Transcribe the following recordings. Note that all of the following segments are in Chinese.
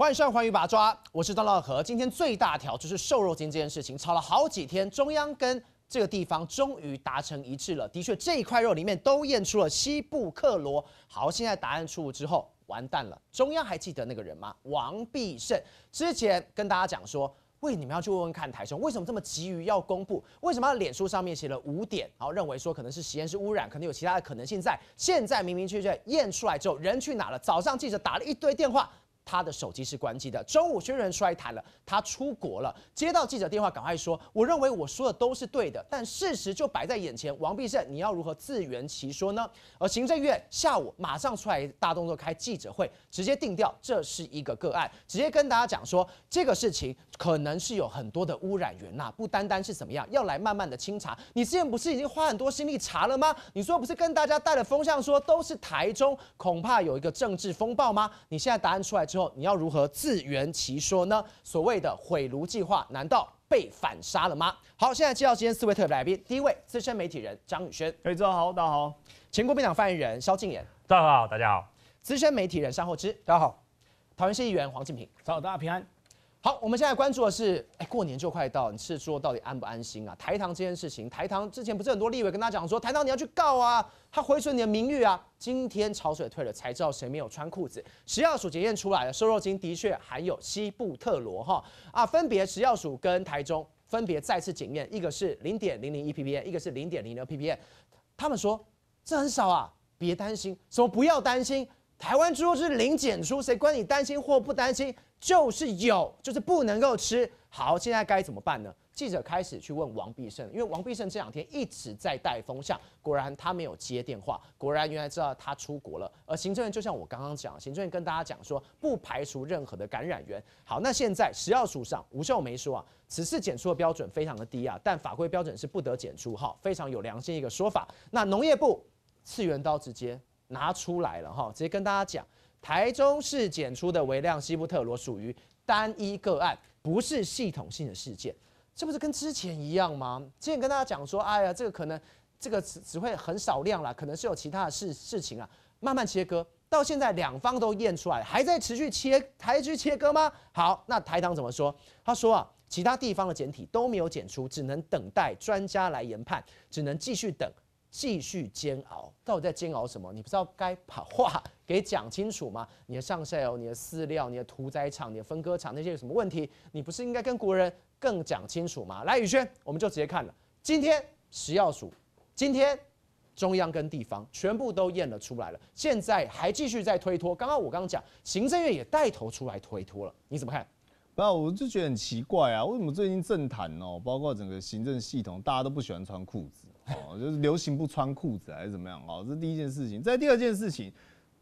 欢迎收看《欢鱼把抓》，我是张浪河。今天最大条就是瘦肉精这件事情，吵了好几天。中央跟这个地方终于达成一致了。的确，这一块肉里面都验出了西部克罗。好，现在答案出炉之后，完蛋了。中央还记得那个人吗？王必胜之前跟大家讲说：“为你们要去问问看台中为什么这么急于要公布？为什么要脸书上面写了五点？然后认为说可能是实验室污染，可能有其他的可能性在。现在明明确确验出来之后，人去哪了？早上记者打了一堆电话。”他的手机是关机的。中午传出摔台了，他出国了。接到记者电话，赶快说：“我认为我说的都是对的，但事实就摆在眼前。”王必胜，你要如何自圆其说呢？而行政院下午马上出来大动作，开记者会，直接定调这是一个个案，直接跟大家讲说，这个事情可能是有很多的污染源呐，不单单是怎么样，要来慢慢的清查。你之前不是已经花很多心力查了吗？你说不是跟大家带了风向，说都是台中，恐怕有一个政治风暴吗？你现在答案出来之后。你要如何自圆其说呢？所谓的毁炉计划，难道被反杀了吗？好，现在介绍今天四位特别来宾。第一位，资深媒体人张宇轩，哎，大早上好，大家好。全国民党发言人萧敬言，早上好，大家好。资深媒体人山厚之，大家好。桃园市议员黄进平，早大家平安。好，我们现在关注的是，哎，过年就快到，你吃猪肉到底安不安心啊？台糖这件事情，台糖之前不是很多立委跟他讲说，台糖你要去告啊，他毁损你的名誉啊。今天潮水退了，才知道谁没有穿裤子。食药署检验出来的瘦肉精的确含有西布特罗哈啊，分别食药署跟台中分别再次检验，一个是零点零零一 ppm，一个是零点零六 ppm。他们说这很少啊，别担心，么不要担心，台湾猪肉是零检出，谁管你担心或不担心？就是有，就是不能够吃。好，现在该怎么办呢？记者开始去问王必胜，因为王必胜这两天一直在带风向，果然他没有接电话，果然原来知道他出国了。而行政院就像我刚刚讲，行政院跟大家讲说，不排除任何的感染源。好，那现在食药署上吴秀梅说啊，此次检出的标准非常的低啊，但法规标准是不得检出，哈，非常有良心一个说法。那农业部次元刀直接拿出来了，哈，直接跟大家讲。台中市检出的微量西布特罗属于单一个案，不是系统性的事件。这不是跟之前一样吗？之前跟大家讲说，哎呀，这个可能这个只只会很少量啦，可能是有其他的事事情啊，慢慢切割。到现在两方都验出来，还在持续切，还去切割吗？好，那台党怎么说？他说啊，其他地方的检体都没有检出，只能等待专家来研判，只能继续等，继续煎熬。到底在煎熬什么？你不知道该把话。给讲清楚吗？你的上下游、你的饲料、你的屠宰场、你的分割厂那些有什么问题？你不是应该跟国人更讲清楚吗？来，宇轩，我们就直接看了。今天食药署、今天中央跟地方全部都验了出来了，现在还继续在推脱。刚刚我刚刚讲，行政院也带头出来推脱了。你怎么看？那我就觉得很奇怪啊，为什么最近政坛哦，包括整个行政系统，大家都不喜欢穿裤子哦，就是流行不穿裤子还是怎么样哦？这是第一件事情。在第二件事情。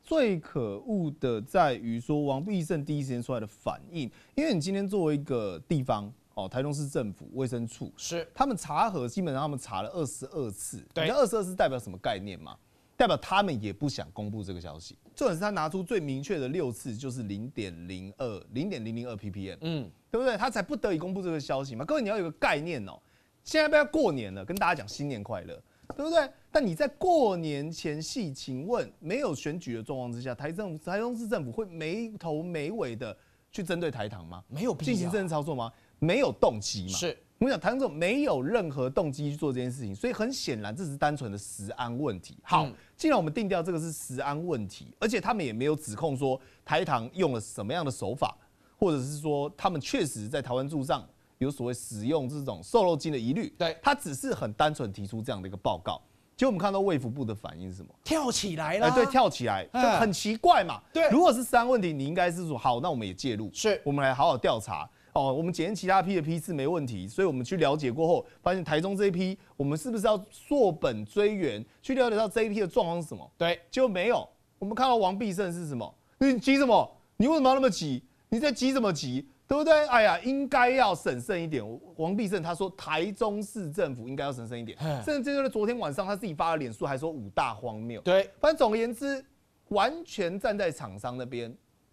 最可恶的在于说王必胜第一时间出来的反应，因为你今天作为一个地方哦，台中市政府卫生处是他们查核，基本上他们查了二十二次，对，那二十二次代表什么概念嘛？代表他们也不想公布这个消息，重点是他拿出最明确的六次，就是零点零二、零点零零二 ppm，嗯，对不对？他才不得已公布这个消息嘛。各位你要有个概念哦，现在不要过年了，跟大家讲新年快乐，对不对？但你在过年前夕，请问没有选举的状况之下，台政、台中市政府会没头没尾的去针对台糖吗？没有进行政治操作吗？没有动机吗？是，我讲台总府没有任何动机去做这件事情，所以很显然这是单纯的食安问题。好，既然我们定掉这个是食安问题，而且他们也没有指控说台糖用了什么样的手法，或者是说他们确实在台湾柱上有所谓使用这种瘦肉精的疑虑，对他只是很单纯提出这样的一个报告。就我们看到胃腹部的反应是什么？跳起来了，对，跳起来就很奇怪嘛。对，如果是三问题，你应该是说好，那我们也介入，是我们来好好调查。哦，我们检验其他批的批次没问题，所以我们去了解过后，发现台中这批，我们是不是要溯本追源去了解到这一批的状况是什么？对，结果没有。我们看到王必胜是什么？你急什么？你为什么要那么急？你在急什么急？对不对？哎呀，应该要审慎一点。王必胜他说，台中市政府应该要审慎一点。甚至就是昨天晚上他自己发脸书还说五大荒谬。对，反正总而言之，完全站在厂商那边，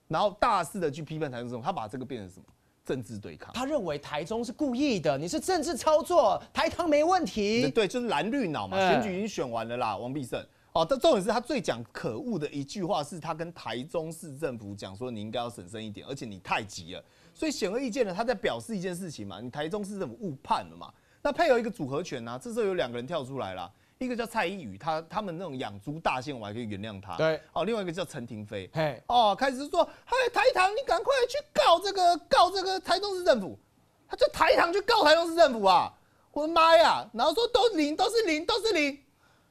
然后大肆的去批判台中市政府。他把这个变成什么政治对抗？他认为台中是故意的，你是政治操作，台糖没问题。对，就是蓝绿脑嘛，选举已经选完了啦。王必胜哦，但重点是他最讲可恶的一句话是，他跟台中市政府讲说，你应该要审慎一点，而且你太急了。所以显而易见的，他在表示一件事情嘛，你台中市政府误判了嘛，那配合一个组合拳呢，这时候有两个人跳出来了，一个叫蔡依宇，他他们那种养猪大县，我还可以原谅他，对，哦，另外一个叫陈廷飞，嘿，哦，开始说，嗨，台糖你赶快去告这个，告这个台中市政府，他就台糖去告台中市政府啊，我的妈呀，然后说都零，都是零，都是零，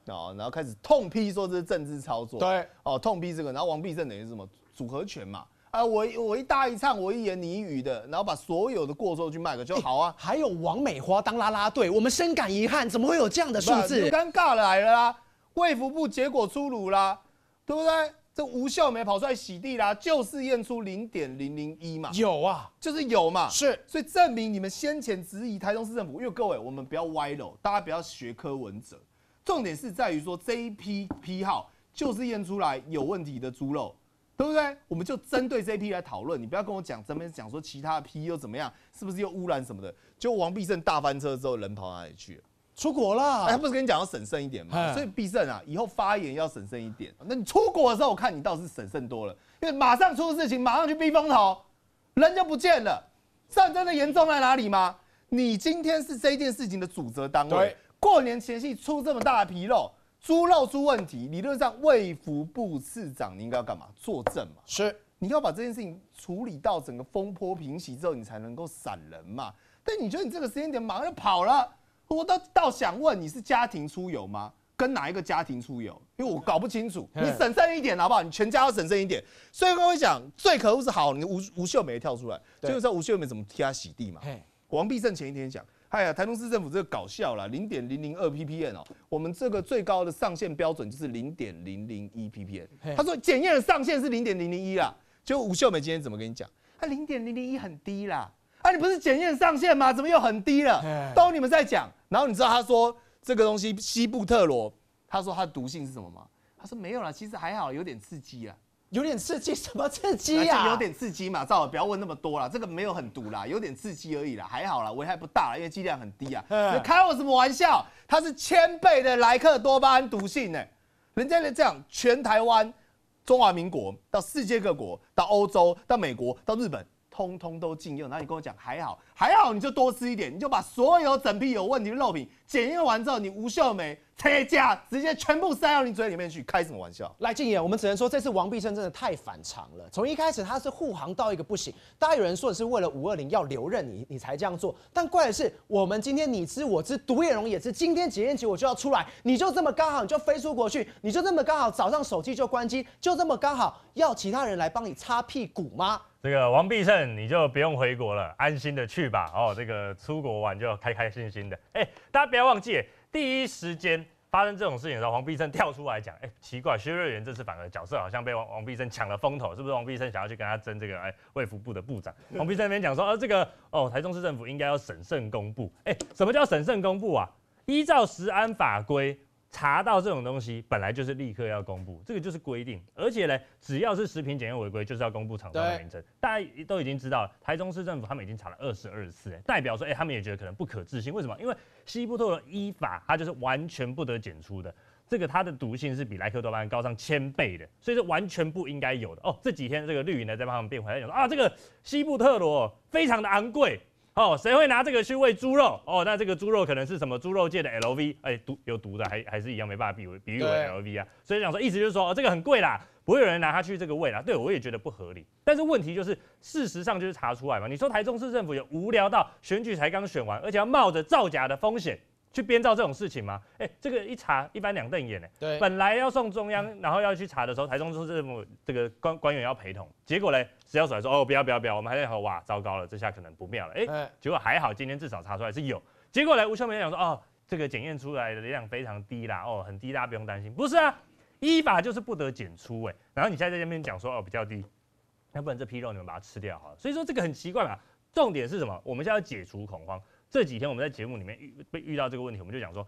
哦，然后开始痛批说这是政治操作，对，哦，痛批这个，然后王必正等于什么组合拳嘛。啊，我我一搭一唱，我一言你一语的，然后把所有的过错去卖个就好啊。还有王美花当啦啦队，我们深感遗憾，怎么会有这样的数字？尴尬来了啦，卫福部结果出炉啦，对不对？这吴秀梅跑出来洗地啦，就是验出零点零零一嘛，有啊，就是有嘛，是。所以证明你们先前质疑台中市政府，因为各位我们不要歪楼，大家不要学科文哲，重点是在于说这一批批号就是验出来有问题的猪肉。对不对？我们就针对这批来讨论，你不要跟我讲专门讲说其他批又怎么样，是不是又污染什么的？就王必胜大翻车之后，人跑哪里去了？出国了。哎，不是跟你讲要审慎一点吗？所以必胜啊，以后发言要审慎一点。那你出国的时候，我看你倒是审慎多了，因为马上出事情，马上去避风头，人就不见了。战争的严重在哪里吗？你今天是这件事情的主责单位，过年前夕出这么大的纰漏。猪肉出问题，理论上卫福部次长你应该要干嘛？作证嘛？是，你要把这件事情处理到整个风波平息之后，你才能够散人嘛。但你觉得你这个时间点马上就跑了，我倒倒想问，你是家庭出游吗？跟哪一个家庭出游？因为我搞不清楚。你省慎一点好不好？你全家要省慎一点。所以我位讲，最可恶是好，你吴吴秀美跳出来，就是说吴秀美怎么替他洗地嘛？王必胜前一天讲。哎呀，台中市政府这个搞笑了，零点零零二 ppm 哦，我们这个最高的上限标准就是零点零零一 ppm。他说检验的上限是零点零零一啦，就吴秀梅今天怎么跟你讲？啊，零点零零一很低啦，啊，你不是检验上限吗？怎么又很低了？都你们在讲。然后你知道他说这个东西西布特罗，他说它的毒性是什么吗？他说没有啦，其实还好，有点刺激啊。有点刺激，什么刺激呀？有点刺激嘛，照道？不要问那么多啦，这个没有很毒啦，有点刺激而已啦，还好啦，危害不大啦，因为剂量很低啊。你开我什么玩笑？它是千倍的莱克多巴胺毒性呢，人家呢这样，全台湾、中华民国到世界各国、到欧洲、到美国、到日本，通通都禁用。然后你跟我讲还好，还好，你就多吃一点，你就把所有整批有问题的肉品检验完之后，你无效没？铁架直接全部塞到你嘴里面去，开什么玩笑？来，静言，我们只能说这次王必胜真的太反常了。从一开始他是护航到一个不行，大家有人说的是为了五二零要留任你，你才这样做。但怪的是，我们今天你知我知，独眼龙也知。今天吉天奇我就要出来，你就这么刚好你就飞出国去，你就这么刚好早上手机就关机，就这么刚好要其他人来帮你擦屁股吗？这个王必胜你就不用回国了，安心的去吧。哦，这个出国玩就要开开心心的。哎，大家不要忘记。第一时间发生这种事情的时候，黄碧胜跳出来讲，哎，奇怪，薛瑞元这次反而角色好像被王王碧胜抢了风头，是不是？王碧胜想要去跟他争这个，哎，卫福部的部长。王碧胜那边讲说，呃，这个哦，台中市政府应该要审慎公布，哎，什么叫审慎公布啊？依照食安法规。查到这种东西，本来就是立刻要公布，这个就是规定。而且呢，只要是食品检验违规，就是要公布厂商的名称。大家都已经知道，台中市政府他们已经查了二十二次，代表说，哎，他们也觉得可能不可置信。为什么？因为西部特的依法，它就是完全不得检出的，这个它的毒性是比莱克多巴胺高上千倍的，所以是完全不应该有的。哦，这几天这个绿云呢在帮他们变回来，讲啊，这个西部特罗非常的昂贵。哦，谁会拿这个去喂猪肉？哦，那这个猪肉可能是什么猪肉界的 LV？哎，毒有毒的，还还是一样没办法比比喻为 LV 啊。所以讲说，意思就是说，哦，这个很贵啦，不会有人拿它去这个喂啦。对，我也觉得不合理。但是问题就是，事实上就是查出来嘛。你说台中市政府有无聊到选举才刚选完，而且要冒着造假的风险。去编造这种事情吗？哎，这个一查一般两瞪眼呢。对。本来要送中央，然后要去查的时候，台中市政府这个官官员要陪同，结果嘞，石小署还说哦不要不要不要，我们还在想哇糟糕了，这下可能不妙了哎。结果还好，今天至少查出来是有。结果嘞，吴秀梅讲说哦，这个检验出来的量非常低啦，哦很低，大家不用担心。不是啊，依法就是不得检出哎。然后你现在在这边讲说哦比较低，要不然这批肉你们把它吃掉好了。所以说这个很奇怪嘛。重点是什么？我们现在要解除恐慌。这几天我们在节目里面遇被遇到这个问题，我们就讲说，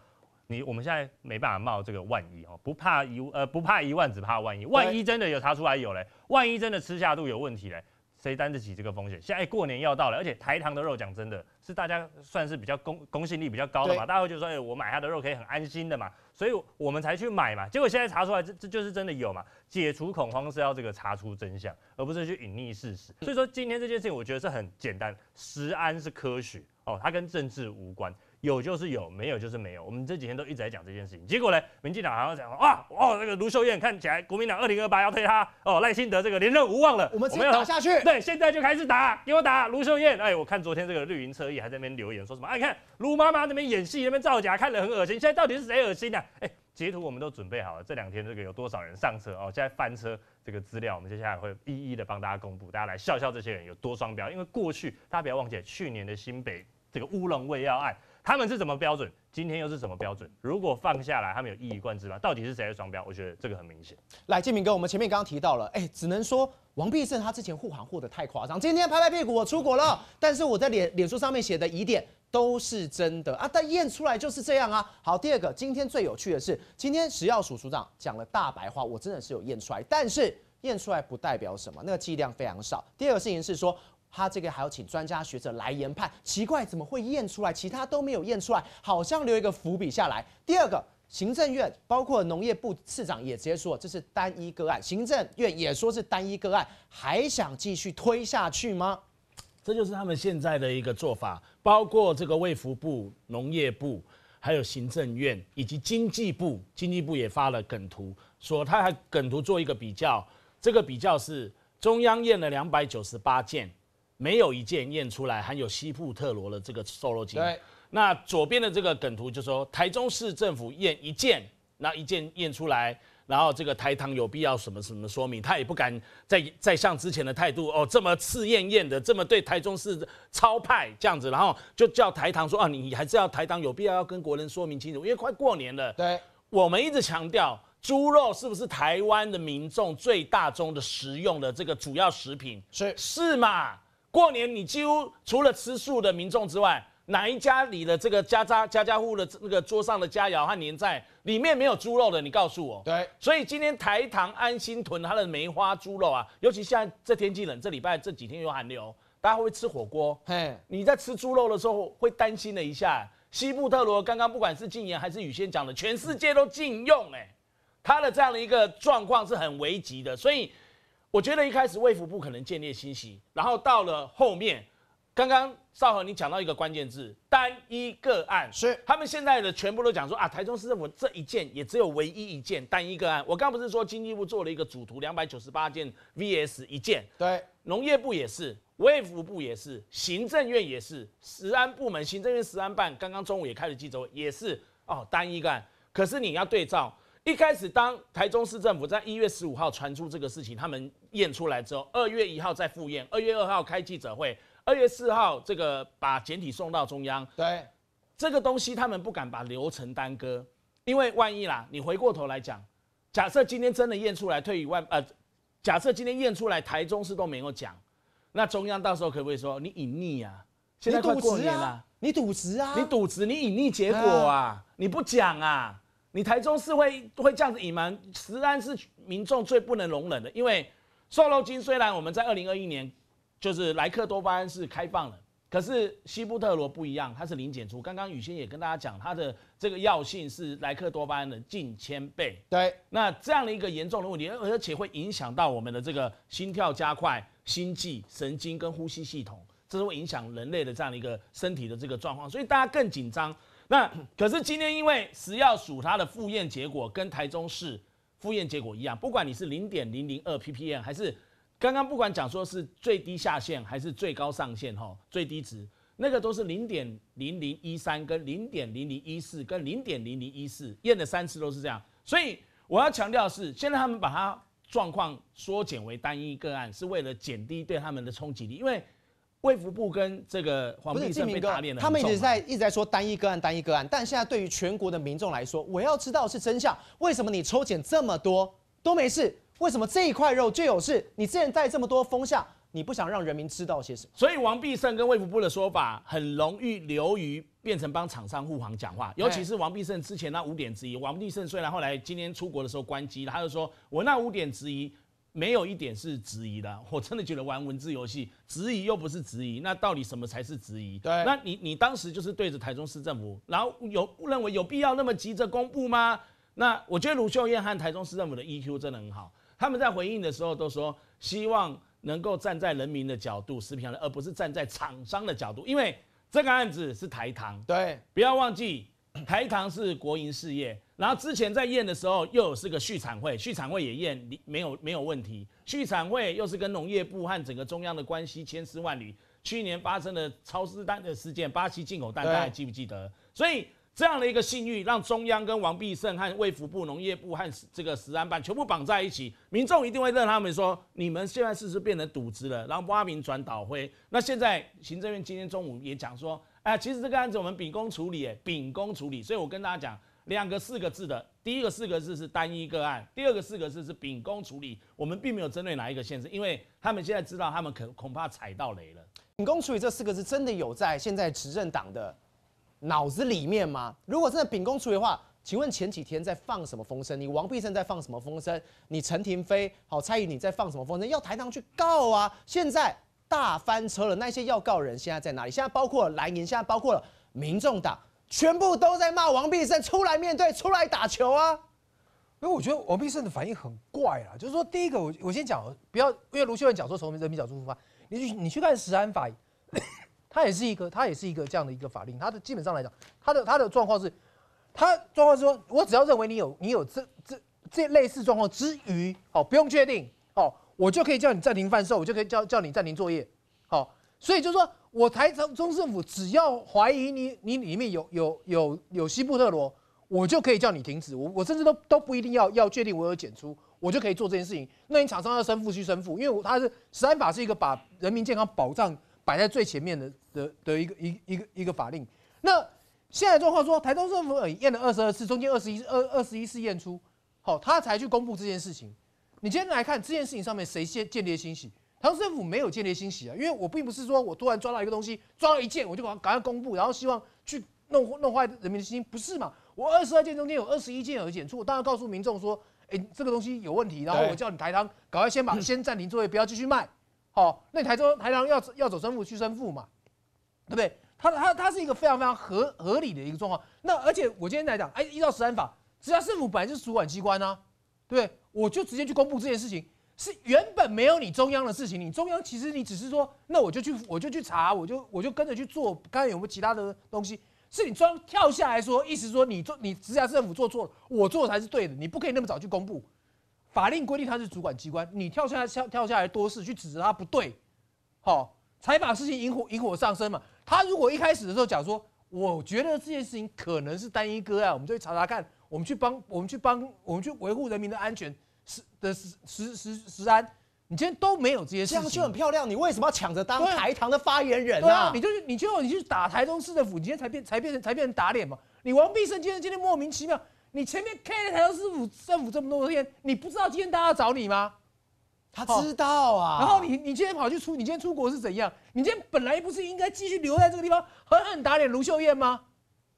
你我们现在没办法冒这个万一哦，不怕一呃不怕一万，只怕万一，万一真的有查出来有嘞，万一真的吃下肚有问题嘞。谁担得起这个风险？现在过年要到了，而且台糖的肉讲真的是大家算是比较公公信力比较高的嘛，大家会得说，哎，我买他的肉可以很安心的嘛，所以我们才去买嘛。结果现在查出来，这这就是真的有嘛。解除恐慌是要这个查出真相，而不是去隐匿事实。所以说今天这件事情，我觉得是很简单，食安是科学哦，它跟政治无关。有就是有，没有就是没有。我们这几天都一直在讲这件事情，结果呢，民进党好像讲，哇，哦，那个卢秀燕看起来国民党二零二八要推她，哦，赖清德这个连任无望了。我们接打下去，对，现在就开始打，给我打卢秀燕。哎，我看昨天这个绿营车意还在那边留言说什么，哎，看卢妈妈那边演戏，那边造假，看得很恶心。现在到底是谁恶心呢？哎，截图我们都准备好了，这两天这个有多少人上车，哦，现在翻车这个资料，我们接下来会一一的帮大家公布。大家来笑笑这些人有多双标，因为过去大家不要忘记，去年的新北这个乌龙胃药案。他们是什么标准？今天又是什么标准？如果放下来，他们有一以贯之吗？到底是谁在双标？我觉得这个很明显。来，建明哥，我们前面刚刚提到了，哎，只能说王必胜他之前护航护的太夸张。今天拍拍屁股我出国了，但是我在脸脸书上面写的疑点都是真的啊，但验出来就是这样啊。好，第二个，今天最有趣的是，今天食药署署长讲了大白话，我真的是有验出来，但是验出来不代表什么，那个剂量非常少。第二个事情是说。他这个还要请专家学者来研判，奇怪怎么会验出来？其他都没有验出来，好像留一个伏笔下来。第二个，行政院包括农业部次长也直接说这是单一个案，行政院也说是单一个案，还想继续推下去吗？这就是他们现在的一个做法，包括这个卫福部、农业部，还有行政院以及经济部，经济部也发了梗图，说他还梗图做一个比较，这个比较是中央验了两百九十八件。没有一件验出来含有西普特罗的这个瘦肉精。对，那左边的这个梗图就说台中市政府验一件，那一件验出来，然后这个台糖有必要什么什么说明，他也不敢再再像之前的态度哦，这么刺艳艳的，这么对台中市超派这样子，然后就叫台糖说啊，你还是要台糖有必要要跟国人说明清楚，因为快过年了。对，我们一直强调猪肉是不是台湾的民众最大宗的食用的这个主要食品？是是嘛？过年，你几乎除了吃素的民众之外，哪一家里的这个家家家家户的那个桌上的佳肴和年菜里面没有猪肉的？你告诉我。对，所以今天台糖安心囤它的梅花猪肉啊，尤其现在这天气冷，这礼拜这几天有寒流，大家会吃火锅。嘿，你在吃猪肉的时候会担心了一下。西部特罗刚刚不管是禁言还是雨仙讲的，全世界都禁用，哎，他的这样的一个状况是很危急的，所以。我觉得一开始卫福部可能建立信息，然后到了后面，刚刚少和你讲到一个关键字，单一个案是他们现在的全部都讲说啊，台中市政府这一件也只有唯一一件单一个案。我刚不是说经济部做了一个主图两百九十八件 VS 一件，对，农业部也是，卫福部也是，行政院也是，食安部门，行政院食安办刚刚中午也开始记者会，也是哦单一个案，可是你要对照。一开始，当台中市政府在一月十五号传出这个事情，他们验出来之后，二月一号再复验，二月二号开记者会，二月四号这个把简体送到中央。对，这个东西他们不敢把流程耽搁，因为万一啦，你回过头来讲，假设今天真的验出来退一万，呃，假设今天验出来台中市都没有讲，那中央到时候可不可以说你隐匿啊？现在快过年了，你赌职啊？你赌职，你隐匿结果啊？你不讲啊？你台中市会会这样子隐瞒，实案是民众最不能容忍的。因为瘦肉精虽然我们在二零二一年就是莱克多巴胺是开放了，可是西布特罗不一样，它是零检出。刚刚雨欣也跟大家讲，它的这个药性是莱克多巴胺的近千倍。对，那这样的一个严重的问题，而且会影响到我们的这个心跳加快、心悸、神经跟呼吸系统，这是会影响人类的这样的一个身体的这个状况，所以大家更紧张。那可是今天因为食药署它的复验结果跟台中市复验结果一样，不管你是零点零零二 ppm 还是刚刚不管讲说是最低下限还是最高上限哈，最低值那个都是零点零零一三跟零点零零一四跟零点零零一四，验了三次都是这样，所以我要强调是，现在他们把它状况缩减为单一个案，是为了减低对他们的冲击力，因为。卫福部跟这个王不是金铭哥，他们一直在一直在说单一个案单一个案，但现在对于全国的民众来说，我要知道是真相。为什么你抽检这么多都没事？为什么这一块肉就有事？你之前带这么多风向，你不想让人民知道些什么？所以王必胜跟卫福部的说法很容易流于变成帮厂商护航讲话，尤其是王必胜之前那五点质疑。王必胜虽然后来今天出国的时候关机，他就说我那五点质疑。没有一点是质疑的，我真的觉得玩文字游戏，质疑又不是质疑，那到底什么才是质疑？对，那你你当时就是对着台中市政府，然后有认为有必要那么急着公布吗？那我觉得卢秀燕和台中市政府的 EQ 真的很好，他们在回应的时候都说希望能够站在人民的角度持平而不是站在厂商的角度，因为这个案子是台糖。对，不要忘记。台糖是国营事业，然后之前在验的时候，又有是个畜产会，畜产会也验，没有没有问题。畜产会又是跟农业部和整个中央的关系千丝万缕。去年发生的超市蛋的事件，巴西进口蛋，大家还记不记得？所以这样的一个信誉，让中央跟王必胜和卫福部、农业部和这个食安办全部绑在一起，民众一定会认他们说，你们现在是不是变成赌资了，然后挖民转倒灰。那现在行政院今天中午也讲说。哎，其实这个案子我们秉公处理，哎，秉公处理，所以我跟大家讲两个四个字的，第一个四个字是单一个案，第二个四个字是秉公处理，我们并没有针对哪一个县市，因为他们现在知道他们恐恐怕踩到雷了。秉公处理这四个字真的有在现在执政党的脑子里面吗？如果真的秉公处理的话，请问前几天在放什么风声？你王必胜在放什么风声？你陈廷飞、好蔡疑你在放什么风声？要台当去告啊！现在。大翻车了，那些要告人现在在哪里？现在包括蓝营，现在包括了民众党，全部都在骂王必胜，出来面对，出来打球啊！因为我觉得王必胜的反应很怪啊，就是说，第一个，我我先讲，不要，因为卢秀文讲说从人民角度出发，你去你去看《十安法》，它也是一个，它也是一个这样的一个法令，它的基本上来讲，它的它的状况是，它状况是说，我只要认为你有你有这这这类似状况之余，哦，不用确定。我就可以叫你暂停贩售，我就可以叫叫你暂停作业，好，所以就说，我台中中政府只要怀疑你你里面有有有有西布特罗，我就可以叫你停止，我我甚至都都不一定要要确定我有检出，我就可以做这件事情。那你厂商要申复去申复，因为它是十三法是一个把人民健康保障摆在最前面的的的一个一一个一个法令。那现在状况说，台中政府验了二十二次，中间二十一二二十一次验出，好，他才去公布这件事情。你今天来看这件事情上面谁先间谍清洗？唐政府没有间谍清洗啊，因为我并不是说我突然抓到一个东西，抓到一件我就把赶快公布，然后希望去弄弄坏人民的心，不是嘛？我二十二件中间有二十一件有检出，当然告诉民众说，哎，这个东西有问题，然后我叫你台糖赶快先把先暂停作业，不要继续卖。好，那台中台糖要要走政府去申负嘛，对不对？它它它是一个非常非常合合理的一个状况。那而且我今天来讲，哎，一到十三法，只要政府本来就是主管机关啊，对不对？我就直接去公布这件事情，是原本没有你中央的事情，你中央其实你只是说，那我就去，我就去查，我就我就跟着去做，看有没有其他的东西？是你专跳下来说，意思说你做你直辖市政府做错了，我做才是对的，你不可以那么早去公布。法令规定他是主管机关，你跳下跳跳下来多事去指责他不对，好，才把事情引火引火上升嘛。他如果一开始的时候讲说，我觉得这件事情可能是单一哥啊，我们就去查查看，我们去帮我们去帮我们去维护人民的安全。石的石石石石安，你今天都没有这些事情，这样就很漂亮。你为什么要抢着当台糖的发言人呢？你就是你就你去打台中市政府，你今天才变才变成才变成打脸嘛。你王必胜今天今天莫名其妙，你前面 k 了台中市政府政府这么多天，你不知道今天大家找你吗？他知道啊。然后你你今天跑去出，你今天出国是怎样？你今天本来不是应该继续留在这个地方狠狠打脸卢秀燕吗？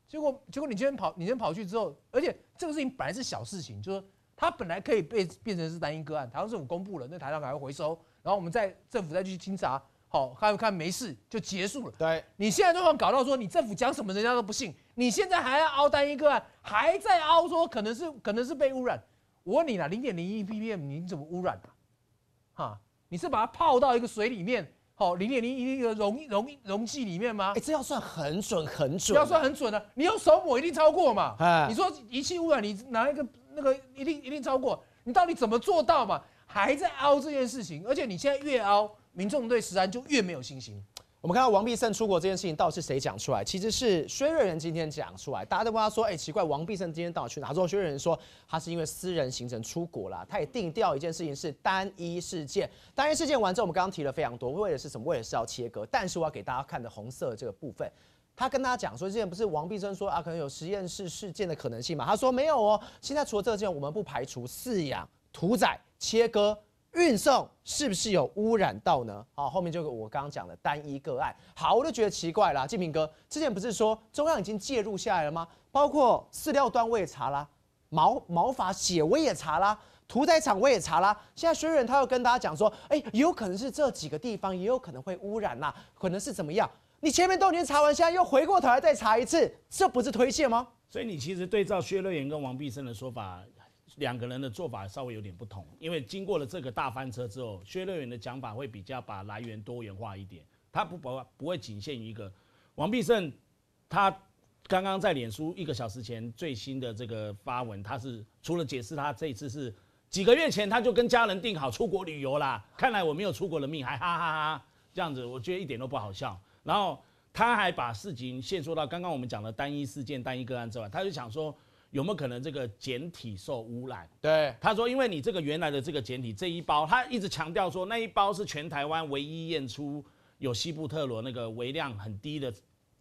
结果结果你今天跑你今天跑去之后，而且这个事情本来是小事情，就是它本来可以被变成是单一个案，台湾政府公布了，那台湾还要回收，然后我们再政府再继续清查，好看看没事就结束了。对，你现在都想搞到说你政府讲什么人家都不信，你现在还要凹单一个案，还在凹说可能是可能是被污染。我问你啦，零点零一 ppm 你怎么污染啊？哈，你是把它泡到一个水里面，好零点零一个溶溶溶剂里面吗？哎，这要算很准很准，要算很准啊，你用手抹一定超过嘛。你说仪器污染，你拿一个。那个一定一定超过，你到底怎么做到嘛？还在凹这件事情，而且你现在越凹，民众对时安就越没有信心。我们看到王必胜出国这件事情，到底是谁讲出来？其实是薛瑞仁今天讲出来，大家都问他说：，哎，奇怪，王必胜今天到底去哪？之后薛瑞仁说，他是因为私人行程出国了。他也定调一件事情是单一事件，单一事件完之后，我们刚刚提了非常多，为的是什么？为的是要切割。但是我要给大家看的红色这个部分。他跟他讲说，之前不是王必生说啊，可能有实验室事件的可能性嘛？他说没有哦，现在除了这件我们不排除饲养、屠宰、切割、运送是不是有污染到呢？好，后面就我刚刚讲的单一个案。好，我就觉得奇怪了，建平哥之前不是说中央已经介入下来了吗？包括饲料端我也查啦，毛毛发血我也查啦，屠宰场我也查啦，现在虽然他又跟大家讲说，哎，有可能是这几个地方，也有可能会污染呐，可能是怎么样？你前面都已经查完，现在又回过头来再查一次，这不是推卸吗？所以你其实对照薛乐言跟王必胜的说法，两个人的做法稍微有点不同。因为经过了这个大翻车之后，薛乐言的讲法会比较把来源多元化一点，他不不不会仅限于一个。王必胜，他刚刚在脸书一个小时前最新的这个发文，他是除了解释他这次是几个月前他就跟家人订好出国旅游啦，看来我没有出国的命，还哈哈哈这样子，我觉得一点都不好笑。然后他还把事情限缩到刚刚我们讲的单一事件、单一个案之外，他就想说有没有可能这个简体受污染？对，他说因为你这个原来的这个简体这一包，他一直强调说那一包是全台湾唯一验出有西布特罗那个微量很低的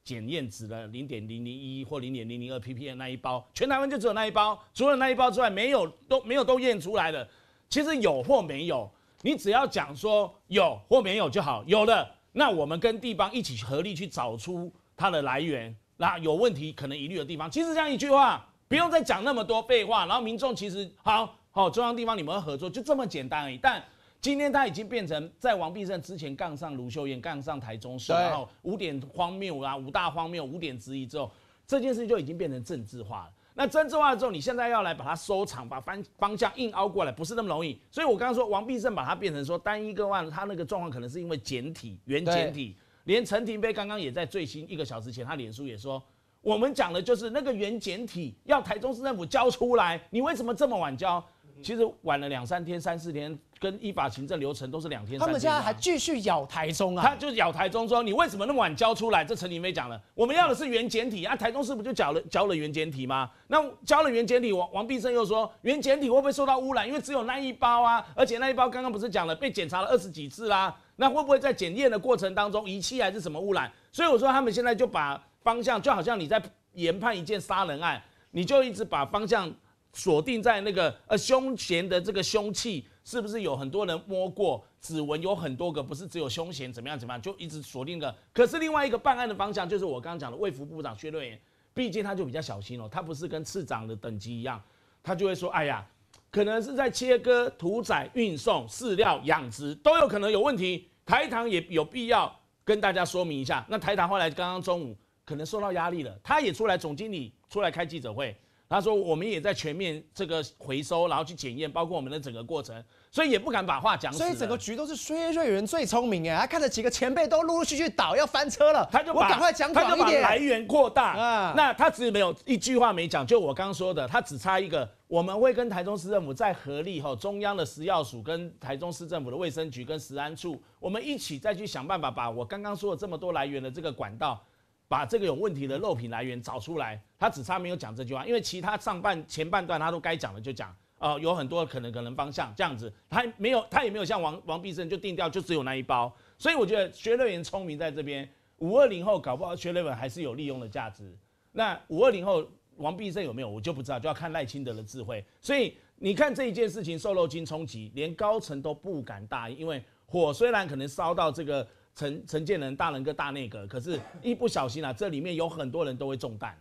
检验值的零点零零一或零点零零二 ppm 那一包，全台湾就只有那一包，除了那一包之外没有都没有都验出来了。其实有或没有，你只要讲说有或没有就好，有了。那我们跟地方一起合力去找出它的来源，那有问题可能疑虑的地方，其实这样一句话，不用再讲那么多废话。然后民众其实，好好中央地方你们合作，就这么简单而已。但今天他已经变成在王必胜之前杠上卢秀燕，杠上台中市，后五点荒谬啊，五大荒谬五点之一之后，这件事就已经变成政治化了。那真治化了之后，你现在要来把它收场，把方方向硬凹过来，不是那么容易。所以我刚刚说，王必胜把它变成说单一个案，他那个状况可能是因为简体、原简体。连陈廷飞刚刚也在最新一个小时前，他脸书也说，我们讲的就是那个原简体要台中市政府交出来，你为什么这么晚交？其实晚了两三天、三四天。跟依法行政流程都是两天，他们现在还继续咬台中啊？他就咬台中说：“你为什么那么晚交出来？”这陈李飞讲了：“我们要的是原检体，啊，台中市不就缴了缴了原检体吗？”那交了原检体，王王必胜又说：“原检体会不会受到污染？因为只有那一包啊，而且那一包刚刚不是讲了被检查了二十几次啦？那会不会在检验的过程当中遗弃还是什么污染？”所以我说他们现在就把方向就好像你在研判一件杀人案，你就一直把方向锁定在那个呃胸前的这个凶器。是不是有很多人摸过指纹？有很多个，不是只有凶嫌怎么样怎么样，就一直锁定的。可是另外一个办案的方向，就是我刚刚讲的卫福部长薛瑞仁，毕竟他就比较小心哦。他不是跟次长的等级一样，他就会说，哎呀，可能是在切割、屠宰、运送、饲料、养殖都有可能有问题。台糖也有必要跟大家说明一下。那台糖后来刚刚中午可能受到压力了，他也出来总经理出来开记者会。他说：“我们也在全面这个回收，然后去检验，包括我们的整个过程，所以也不敢把话讲死。所以整个局都是薛瑞元最聪明哎，他看着几个前辈都陆陆续续倒要翻车了，他就我赶快讲他就把来源扩大啊。那他只没有一句话没讲，就我刚说的，他只差一个，我们会跟台中市政府再合力哈，中央的食药署跟台中市政府的卫生局跟食安处，我们一起再去想办法，把我刚刚说的这么多来源的这个管道。”把这个有问题的肉品来源找出来，他只差没有讲这句话。因为其他上半前半段他都该讲的就讲，呃，有很多可能可能方向这样子，他没有 他也没有像王王必胜就定掉就只有那一包，所以我觉得学乐园聪明在这边，五二零后搞不好学乐文还是有利用的价值。那五二零后王必胜有没有我就不知道，就要看赖清德的智慧。所以你看这一件事情瘦肉精冲击，连高层都不敢大意，因为火虽然可能烧到这个。陈陈建仁、大人哥、大内阁，可是，一不小心啊，这里面有很多人都会中弹。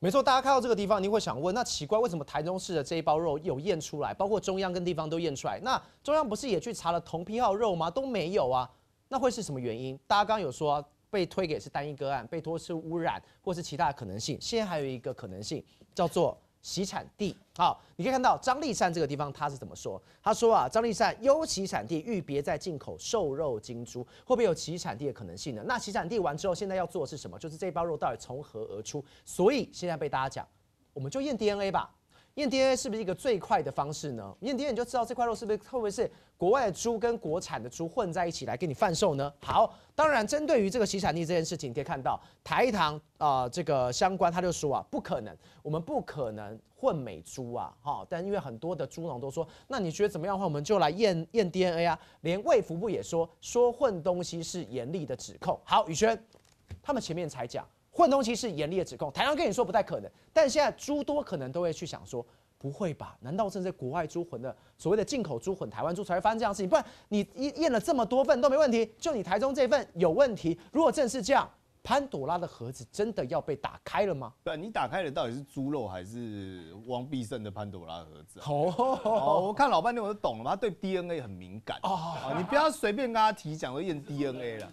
没错，大家看到这个地方，你会想问：那奇怪，为什么台中市的这一包肉有验出来，包括中央跟地方都验出来？那中央不是也去查了同批号肉吗？都没有啊，那会是什么原因？大家刚刚有说，被推给是单一个案，被多次污染，或是其他可能性。现在还有一个可能性，叫做。其产地好，你可以看到张立善这个地方他是怎么说？他说啊，张立善优其产地，欲别在进口瘦肉精猪，会不会有其产地的可能性呢？那其产地完之后，现在要做的是什么？就是这包肉到底从何而出？所以现在被大家讲，我们就验 DNA 吧。验 DNA 是不是一个最快的方式呢？验 DNA 你就知道这块肉是不是不会是国外的猪跟国产的猪混在一起来给你贩售呢？好，当然针对于这个洗产地这件事情，你可以看到台糖啊这个相关他就说啊不可能，我们不可能混美猪啊，哈，但因为很多的猪农都说，那你觉得怎么样话，我们就来验验 DNA 啊，连卫福部也说说混东西是严厉的指控。好，宇轩，他们前面才讲。混东西是严厉的指控，台湾跟你说不太可能，但现在诸多可能都会去想说，不会吧？难道正在国外猪混的所谓的进口猪混台湾猪才会发生这样事情？不然你验了这么多份都没问题，就你台中这份有问题。如果正是这样，潘朵拉的盒子真的要被打开了吗？对，你打开的到底是猪肉还是汪必胜的潘朵拉盒子？哦，我看老半天我都懂了，他对 DNA 很敏感。哦，你不要随便跟他提讲，都验 DNA 了。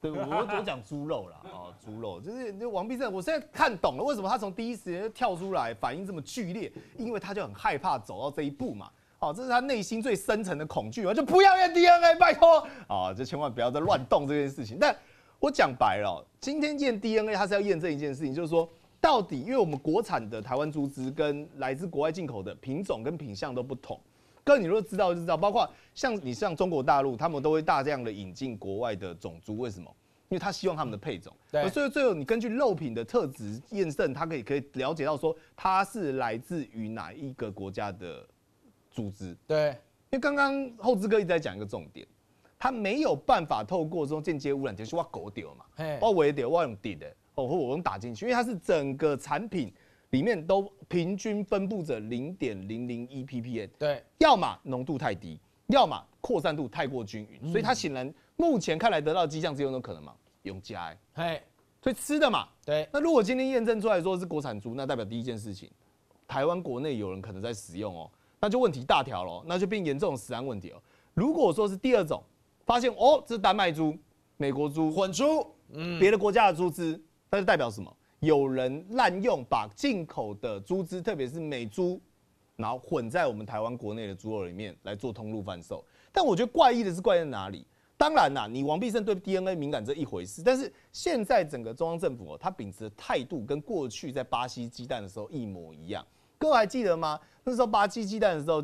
对，我我讲猪肉啦，啊，猪肉就是那王必胜，我现在看懂了为什么他从第一时间就跳出来，反应这么剧烈，因为他就很害怕走到这一步嘛，哦，这是他内心最深层的恐惧，我就不要验 DNA，拜托，啊，就千万不要再乱动这件事情。但我讲白了，今天验 DNA，它是要验证一件事情，就是说到底，因为我们国产的台湾猪只跟来自国外进口的品种跟品相都不同。哥，你若知道就知道，包括像你像中国大陆，他们都会大量的引进国外的种猪，为什么？因为他希望他们的配种。对。所以最后你根据肉品的特质验证，他可以可以了解到说它是来自于哪一个国家的组织。对。因为刚刚后知哥一直在讲一个重点，他没有办法透过这种间接污染，就是挖狗丢嘛，哎，包我也丢，我用顶的，哦，或我用打进去，因为它是整个产品。里面都平均分布着零点零零一 ppm，对，要么浓度太低，要么扩散度太过均匀，所以它显然目前看来得到的迹象只有那可能嘛，用加哎，所以吃的嘛，对，那如果今天验证出来说是国产猪，那代表第一件事情，台湾国内有人可能在使用哦，那就问题大条了，那就变严重的食安问题了。如果说是第二种，发现哦，这是丹麦猪、美国猪、混猪、别的国家的猪只，那就代表什么？有人滥用把进口的猪只，特别是美猪，然后混在我们台湾国内的猪肉里面来做通路贩售。但我觉得怪异的是怪在哪里？当然啦，你王必胜对 DNA 敏感这一回事。但是现在整个中央政府，他秉持的态度跟过去在巴西鸡蛋的时候一模一样。各位还记得吗？那时候巴西鸡蛋的时候，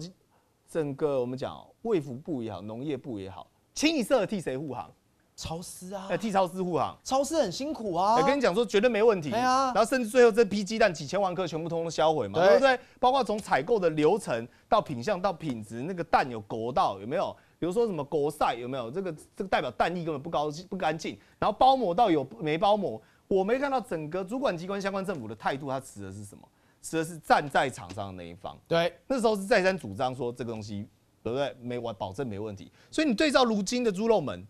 整个我们讲卫福部也好，农业部也好，清一色的替谁护航？超市啊，替超市护航，超市很辛苦啊。我跟你讲说，绝对没问题。对啊，然后甚至最后这批鸡蛋几千万颗，全部通通销毁嘛，对不对？包括从采购的流程到品相到品质，那个蛋有裹到有没有？比如说什么国赛有没有？这个这个代表蛋粒根本不高不干净。然后包膜到有没包膜，我没看到整个主管机关相关政府的态度，他持的是什么？持的是站在厂商的那一方。对，那时候是再三主张说这个东西，对不对？没我保证没问题。所以你对照如今的猪肉们，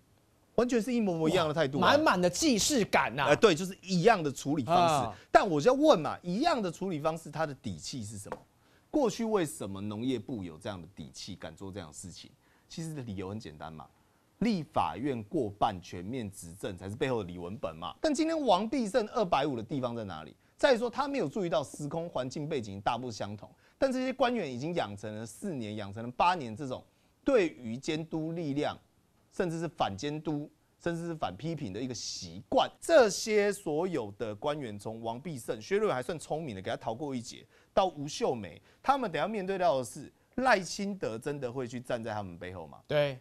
完全是一模模一样的态度，满满的既视感呐！哎，对，就是一样的处理方式。但我就要问嘛，一样的处理方式，它的底气是什么？过去为什么农业部有这样的底气敢做这样的事情？其实的理由很简单嘛，立法院过半全面执政才是背后的李文本嘛。但今天王必胜二百五的地方在哪里？再说他没有注意到时空环境背景大不相同，但这些官员已经养成了四年、养成了八年这种对于监督力量。甚至是反监督，甚至是反批评的一个习惯。这些所有的官员，从王必胜、薛瑞还算聪明的，给他逃过一劫，到吴秀梅，他们等下面对到的是赖清德，真的会去站在他们背后吗？对，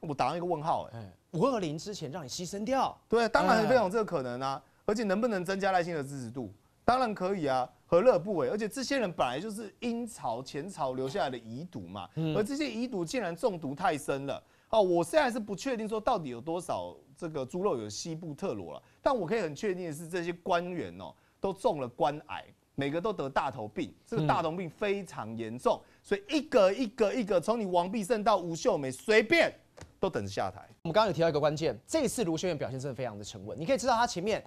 我打上一个问号。哎，五二林之前让你牺牲掉？对，当然非常这可能啊。而且能不能增加赖清德支持度？当然可以啊，何乐不为？而且这些人本来就是英朝前朝留下来的遗毒嘛，而这些遗毒竟然中毒太深了。哦，我虽在是不确定说到底有多少这个猪肉有西部特罗了，但我可以很确定的是这些官员哦都中了官癌，每个都得大头病，这个大头病非常严重，所以一个一个一个从你王必胜到吴秀美，随便都等着下台。我们刚刚有提到一个关键，这一次卢秀媛表现真的非常的沉稳，你可以知道她前面。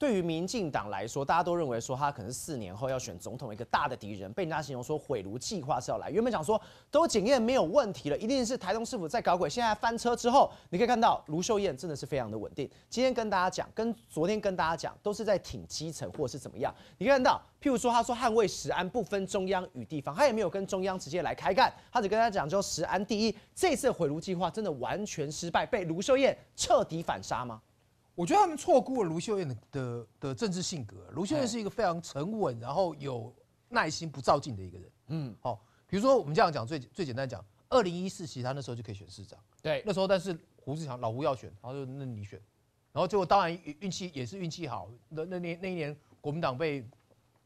对于民进党来说，大家都认为说他可能是四年后要选总统一个大的敌人，被人家形容说毁炉计划是要来。原本讲说都检验没有问题了，一定是台东市府在搞鬼。现在翻车之后，你可以看到卢秀燕真的是非常的稳定。今天跟大家讲，跟昨天跟大家讲，都是在挺基层或是怎么样。你看到，譬如说他说捍卫石安不分中央与地方，他也没有跟中央直接来开干，他只跟他讲就石安第一。这次毁炉计划真的完全失败，被卢秀燕彻底反杀吗？我觉得他们错估了卢秀燕的的的政治性格。卢秀燕是一个非常沉稳，然后有耐心、不照镜的一个人。嗯，好，比如说我们这样讲，最最简单讲，二零一四，其实他那时候就可以选市长。对，那时候但是胡志强老胡要选，他就那你选，然后结果当然运气也是运气好，那那那那一年国民党被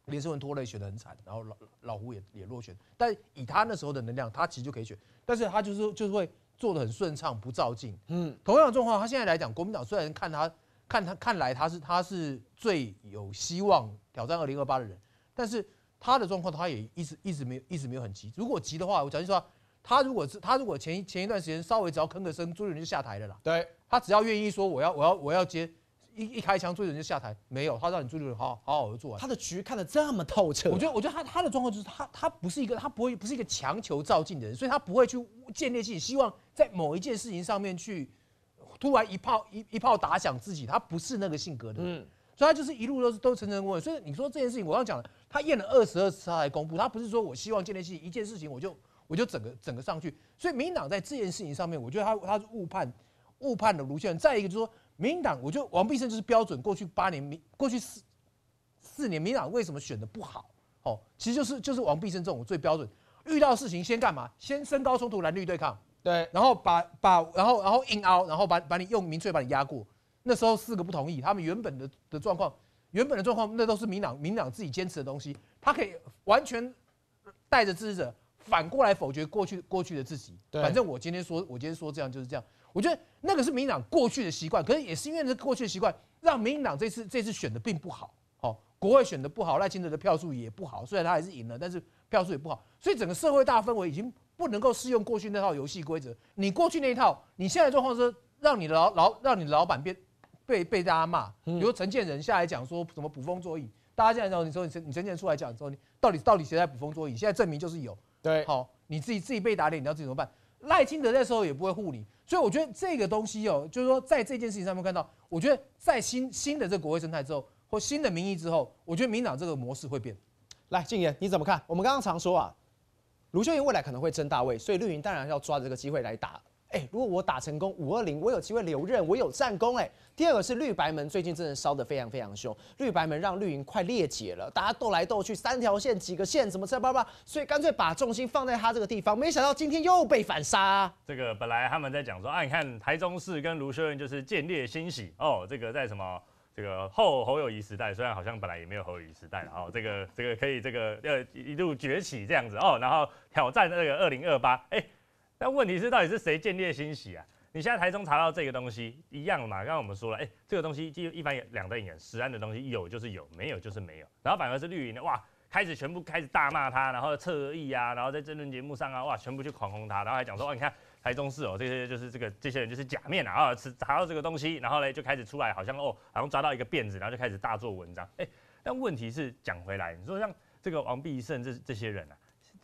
连胜文拖累，选得很惨，然后老老胡也也落选。但以他那时候的能量，他其实就可以选，但是他就是就是会做的很顺畅，不照镜。嗯，同样的状况，他现在来讲，国民党虽然看他。看他看来他是他是最有希望挑战二零二八的人，但是他的状况他也一直一直没有一直没有很急。如果急的话，我讲句实话，他如果是他如果前前一段时间稍微只要吭个声，朱立伦就下台了啦。对，他只要愿意说我要我要我要接一一开枪，朱立伦就下台。没有，他让你朱立伦好好好就做完。他的局看得这么透彻，我觉得我觉得他他的状况就是他他不是一个他不会不是一个强求照进的人，所以他不会去建立己希望在某一件事情上面去。突然一炮一一炮打响自己，他不是那个性格的人，所以他就是一路都是都层层攻。所以你说这件事情，我刚讲了，他验了二十二次才公布，他不是说我希望建立情，一件事情我就我就整个整个上去。所以民党在这件事情上面，我觉得他他是误判误判的卢线。再一个就说民党，我觉得王必胜就是标准。过去八年民过去四四年民党为什么选的不好？哦，其实就是就是王必胜这种最标准，遇到事情先干嘛？先升高冲突蓝绿对抗。对，然后把把，然后然后硬凹，然后把把你用明确把你压过。那时候四个不同意，他们原本的的状况，原本的状况那都是民党民党自己坚持的东西。他可以完全带着支持者反过来否决过去过去的自己。反正我今天说，我今天说这样就是这样。我觉得那个是民党过去的习惯，可是也是因为那过去的习惯，让民党这次这次选的并不好。好，国外选的不好，赖清德的票数也不好。虽然他还是赢了，但是票数也不好。所以整个社会大氛围已经。不能够适用过去那套游戏规则。你过去那一套，你现在状况是让你老老让你老板变被被大家骂。比如陈建仁下来讲说什么捕风捉影，大家现在讲，你说你陈建仁出来讲的时候，到底到底谁在捕风捉影？现在证明就是有。对，好，你自己自己被打脸，你要自己怎么办？赖清德那时候也不会护你，所以我觉得这个东西哦，就是说在这件事情上面看到，我觉得在新新的这国会生态之后，或新的民意之后，我觉得民党这个模式会变。来，静言你怎么看？我们刚刚常说啊。卢秀云未来可能会争大位，所以绿营当然要抓这个机会来打。哎，如果我打成功五二零，我有机会留任，我有战功哎。第二个是绿白门最近真的烧得非常非常凶，绿白门让绿营快裂解了，大家斗来斗去三条线几个线怎么怎巴巴？所以干脆把重心放在他这个地方。没想到今天又被反杀。这个本来他们在讲说，啊你看台中市跟卢秀云就是见猎欣喜哦，这个在什么？这个后侯友谊时代虽然好像本来也没有侯友谊时代了哦，这个这个可以这个呃一路崛起这样子哦，然后挑战这个二零二八哎，但问题是到底是谁建立新喜啊？你现在台中查到这个东西一样嘛？刚刚我们说了哎，这个东西就一般有两阵营，实案的东西有就是有，没有就是没有，然后反而是绿营的哇，开始全部开始大骂他，然后撤翼啊，然后在争论节目上啊哇，全部去狂轰他，然后还讲说你看台中市哦，这些就是这个这些人就是假面啊，啊，是查到这个东西，然后呢就开始出来，好像哦，好像抓到一个辫子，然后就开始大做文章。哎，但问题是讲回来，你说像这个王必胜这这些人啊，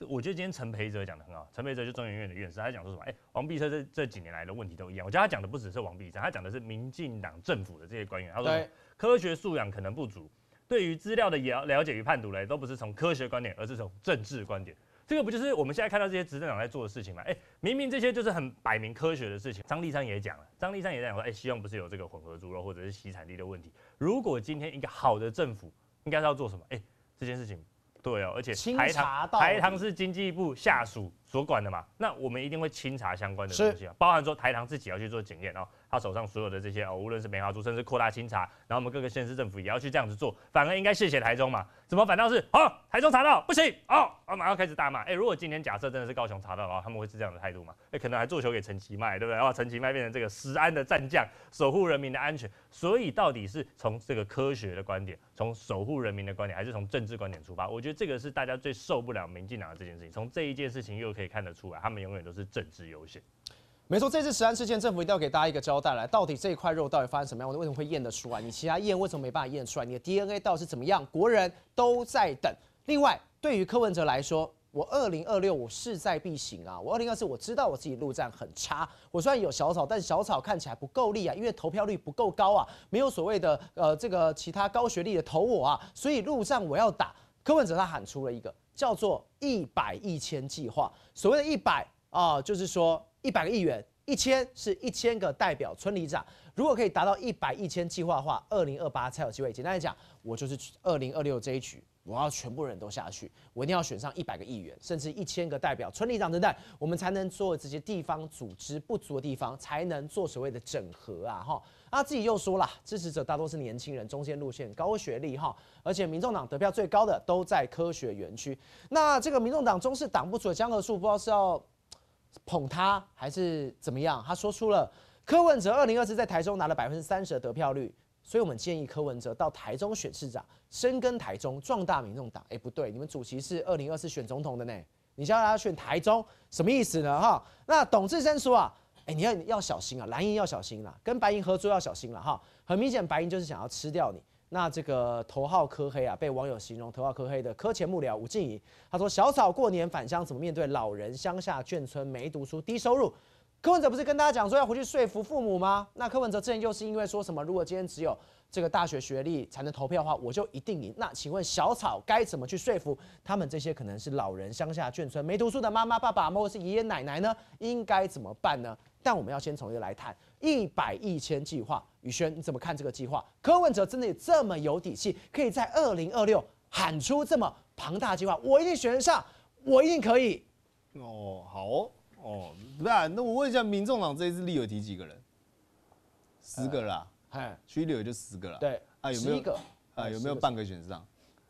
我觉得今天陈培哲讲的很好，陈培哲就中研院的院士，他讲说什么？哎，王必胜这这几年来的问题都一样，我觉得他讲的不只是王必胜，他讲的是民进党政府的这些官员。他说科学素养可能不足，对于资料的了了解与判读嘞，都不是从科学观点，而是从政治观点。这个不就是我们现在看到这些执政党在做的事情吗？哎，明明这些就是很摆明科学的事情。张立山也讲了，张立山也在讲说，哎，希望不是有这个混合猪肉或者是西产地的问题。如果今天一个好的政府应该是要做什么？哎，这件事情，对哦，而且台糖，台糖是经济部下属。所管的嘛，那我们一定会清查相关的东西，啊，包含说台糖自己要去做检验哦，他手上所有的这些哦，无论是梅好猪，甚至扩大清查，然后我们各个县市政府也要去这样子做，反而应该谢谢台中嘛，怎么反倒是哦台中查到不行哦，我马上开始大骂，哎，如果今天假设真的是高雄查到话，他们会是这样的态度嘛，哎，可能还做球给陈其迈对不对？然后陈其迈变成这个十安的战将，守护人民的安全，所以到底是从这个科学的观点，从守护人民的观点，还是从政治观点出发？我觉得这个是大家最受不了民进党的这件事情，从这一件事情又。可以看得出来，他们永远都是政治优先。没错，这次食安事件，政府一定要给大家一个交代，来到底这一块肉到底发生什么样？为什么会验得出来？你其他验为什么没办法验出来？你的 DNA 到底是怎么样？国人都在等。另外，对于柯文哲来说，我二零二六我势在必行啊！我二零二四我知道我自己路战很差，我虽然有小草，但小草看起来不够力啊，因为投票率不够高啊，没有所谓的呃这个其他高学历的投我啊，所以路战我要打。柯文哲他喊出了一个。叫做一百一千计划，所谓的一百啊，就是说一百个亿元，一千是一千个代表村里长，如果可以达到一百一千计划的话，二零二八才有机会。简单来讲，我就是二零二六这一局。我要全部人都下去，我一定要选上一百个议员，甚至一千个代表，村里长等等，我们才能做这些地方组织不足的地方，才能做所谓的整合啊！哈，他自己又说了，支持者大多是年轻人，中间路线，高学历哈，而且民众党得票最高的都在科学园区。那这个民众党终是挡不住的江河，树不知道是要捧他还是怎么样？他说出了柯文哲二零二四在台中拿了百分之三十的得票率。所以我们建议柯文哲到台中选市长，深耕台中，壮大民众党。哎，不对，你们主席是二零二四选总统的呢，你叫他选台中，什么意思呢？哈，那董志生说啊，哎，你要要小心啊，蓝营要小心啦，跟白银合作要小心了哈。很明显，白银就是想要吃掉你。那这个头号柯黑啊，被网友形容头号柯黑的柯前幕僚吴静怡，他说小草过年返乡，怎么面对老人、乡下眷村、没读书、低收入？柯文哲不是跟大家讲说要回去说服父母吗？那柯文哲之前又是因为说什么？如果今天只有这个大学学历才能投票的话，我就一定赢。那请问小草该怎么去说服他们这些可能是老人、乡下眷村、没读书的妈妈、爸爸，或者是爷爷奶奶呢？应该怎么办呢？但我们要先从这来谈一百一千计划。宇轩，你怎么看这个计划？柯文哲真的有这么有底气，可以在二零二六喊出这么庞大计划？我一定选得上，我一定可以。哦，好。哦，不啊、那我问一下，民众党这一次立委提几个人？十个啦，哎，区里也就十个了。对，啊，有没有一个？啊，有没有半个选上？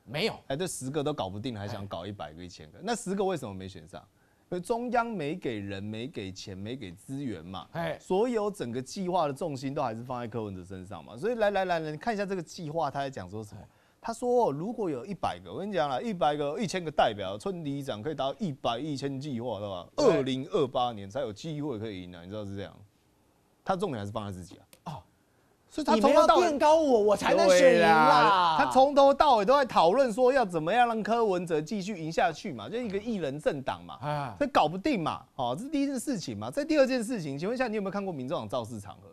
没有。哎，这十个都搞不定还想搞一百个、一千个？那十个为什么没选上？因为中央没给人、没给钱、没给资源嘛。哎，所有整个计划的重心都还是放在柯文哲身上嘛。所以来，来，来，来，你看一下这个计划，他在讲说什么？他说：“如果有一百个，我跟你讲了，一百个、一千个代表，村里长可以达到一百一千计划的话，二零二八年才有机会可以赢的，你知道是这样？他重点还是帮他自己啊！哦，所以他从要到高我，我才能选赢啦。他从头到尾都在讨论说要怎么样让柯文哲继续赢下去嘛，就一个艺人政党嘛，啊，这搞不定嘛，哦，这是第一件事情嘛。在第二件事情，请问一下，你有没有看过民众党造势场合？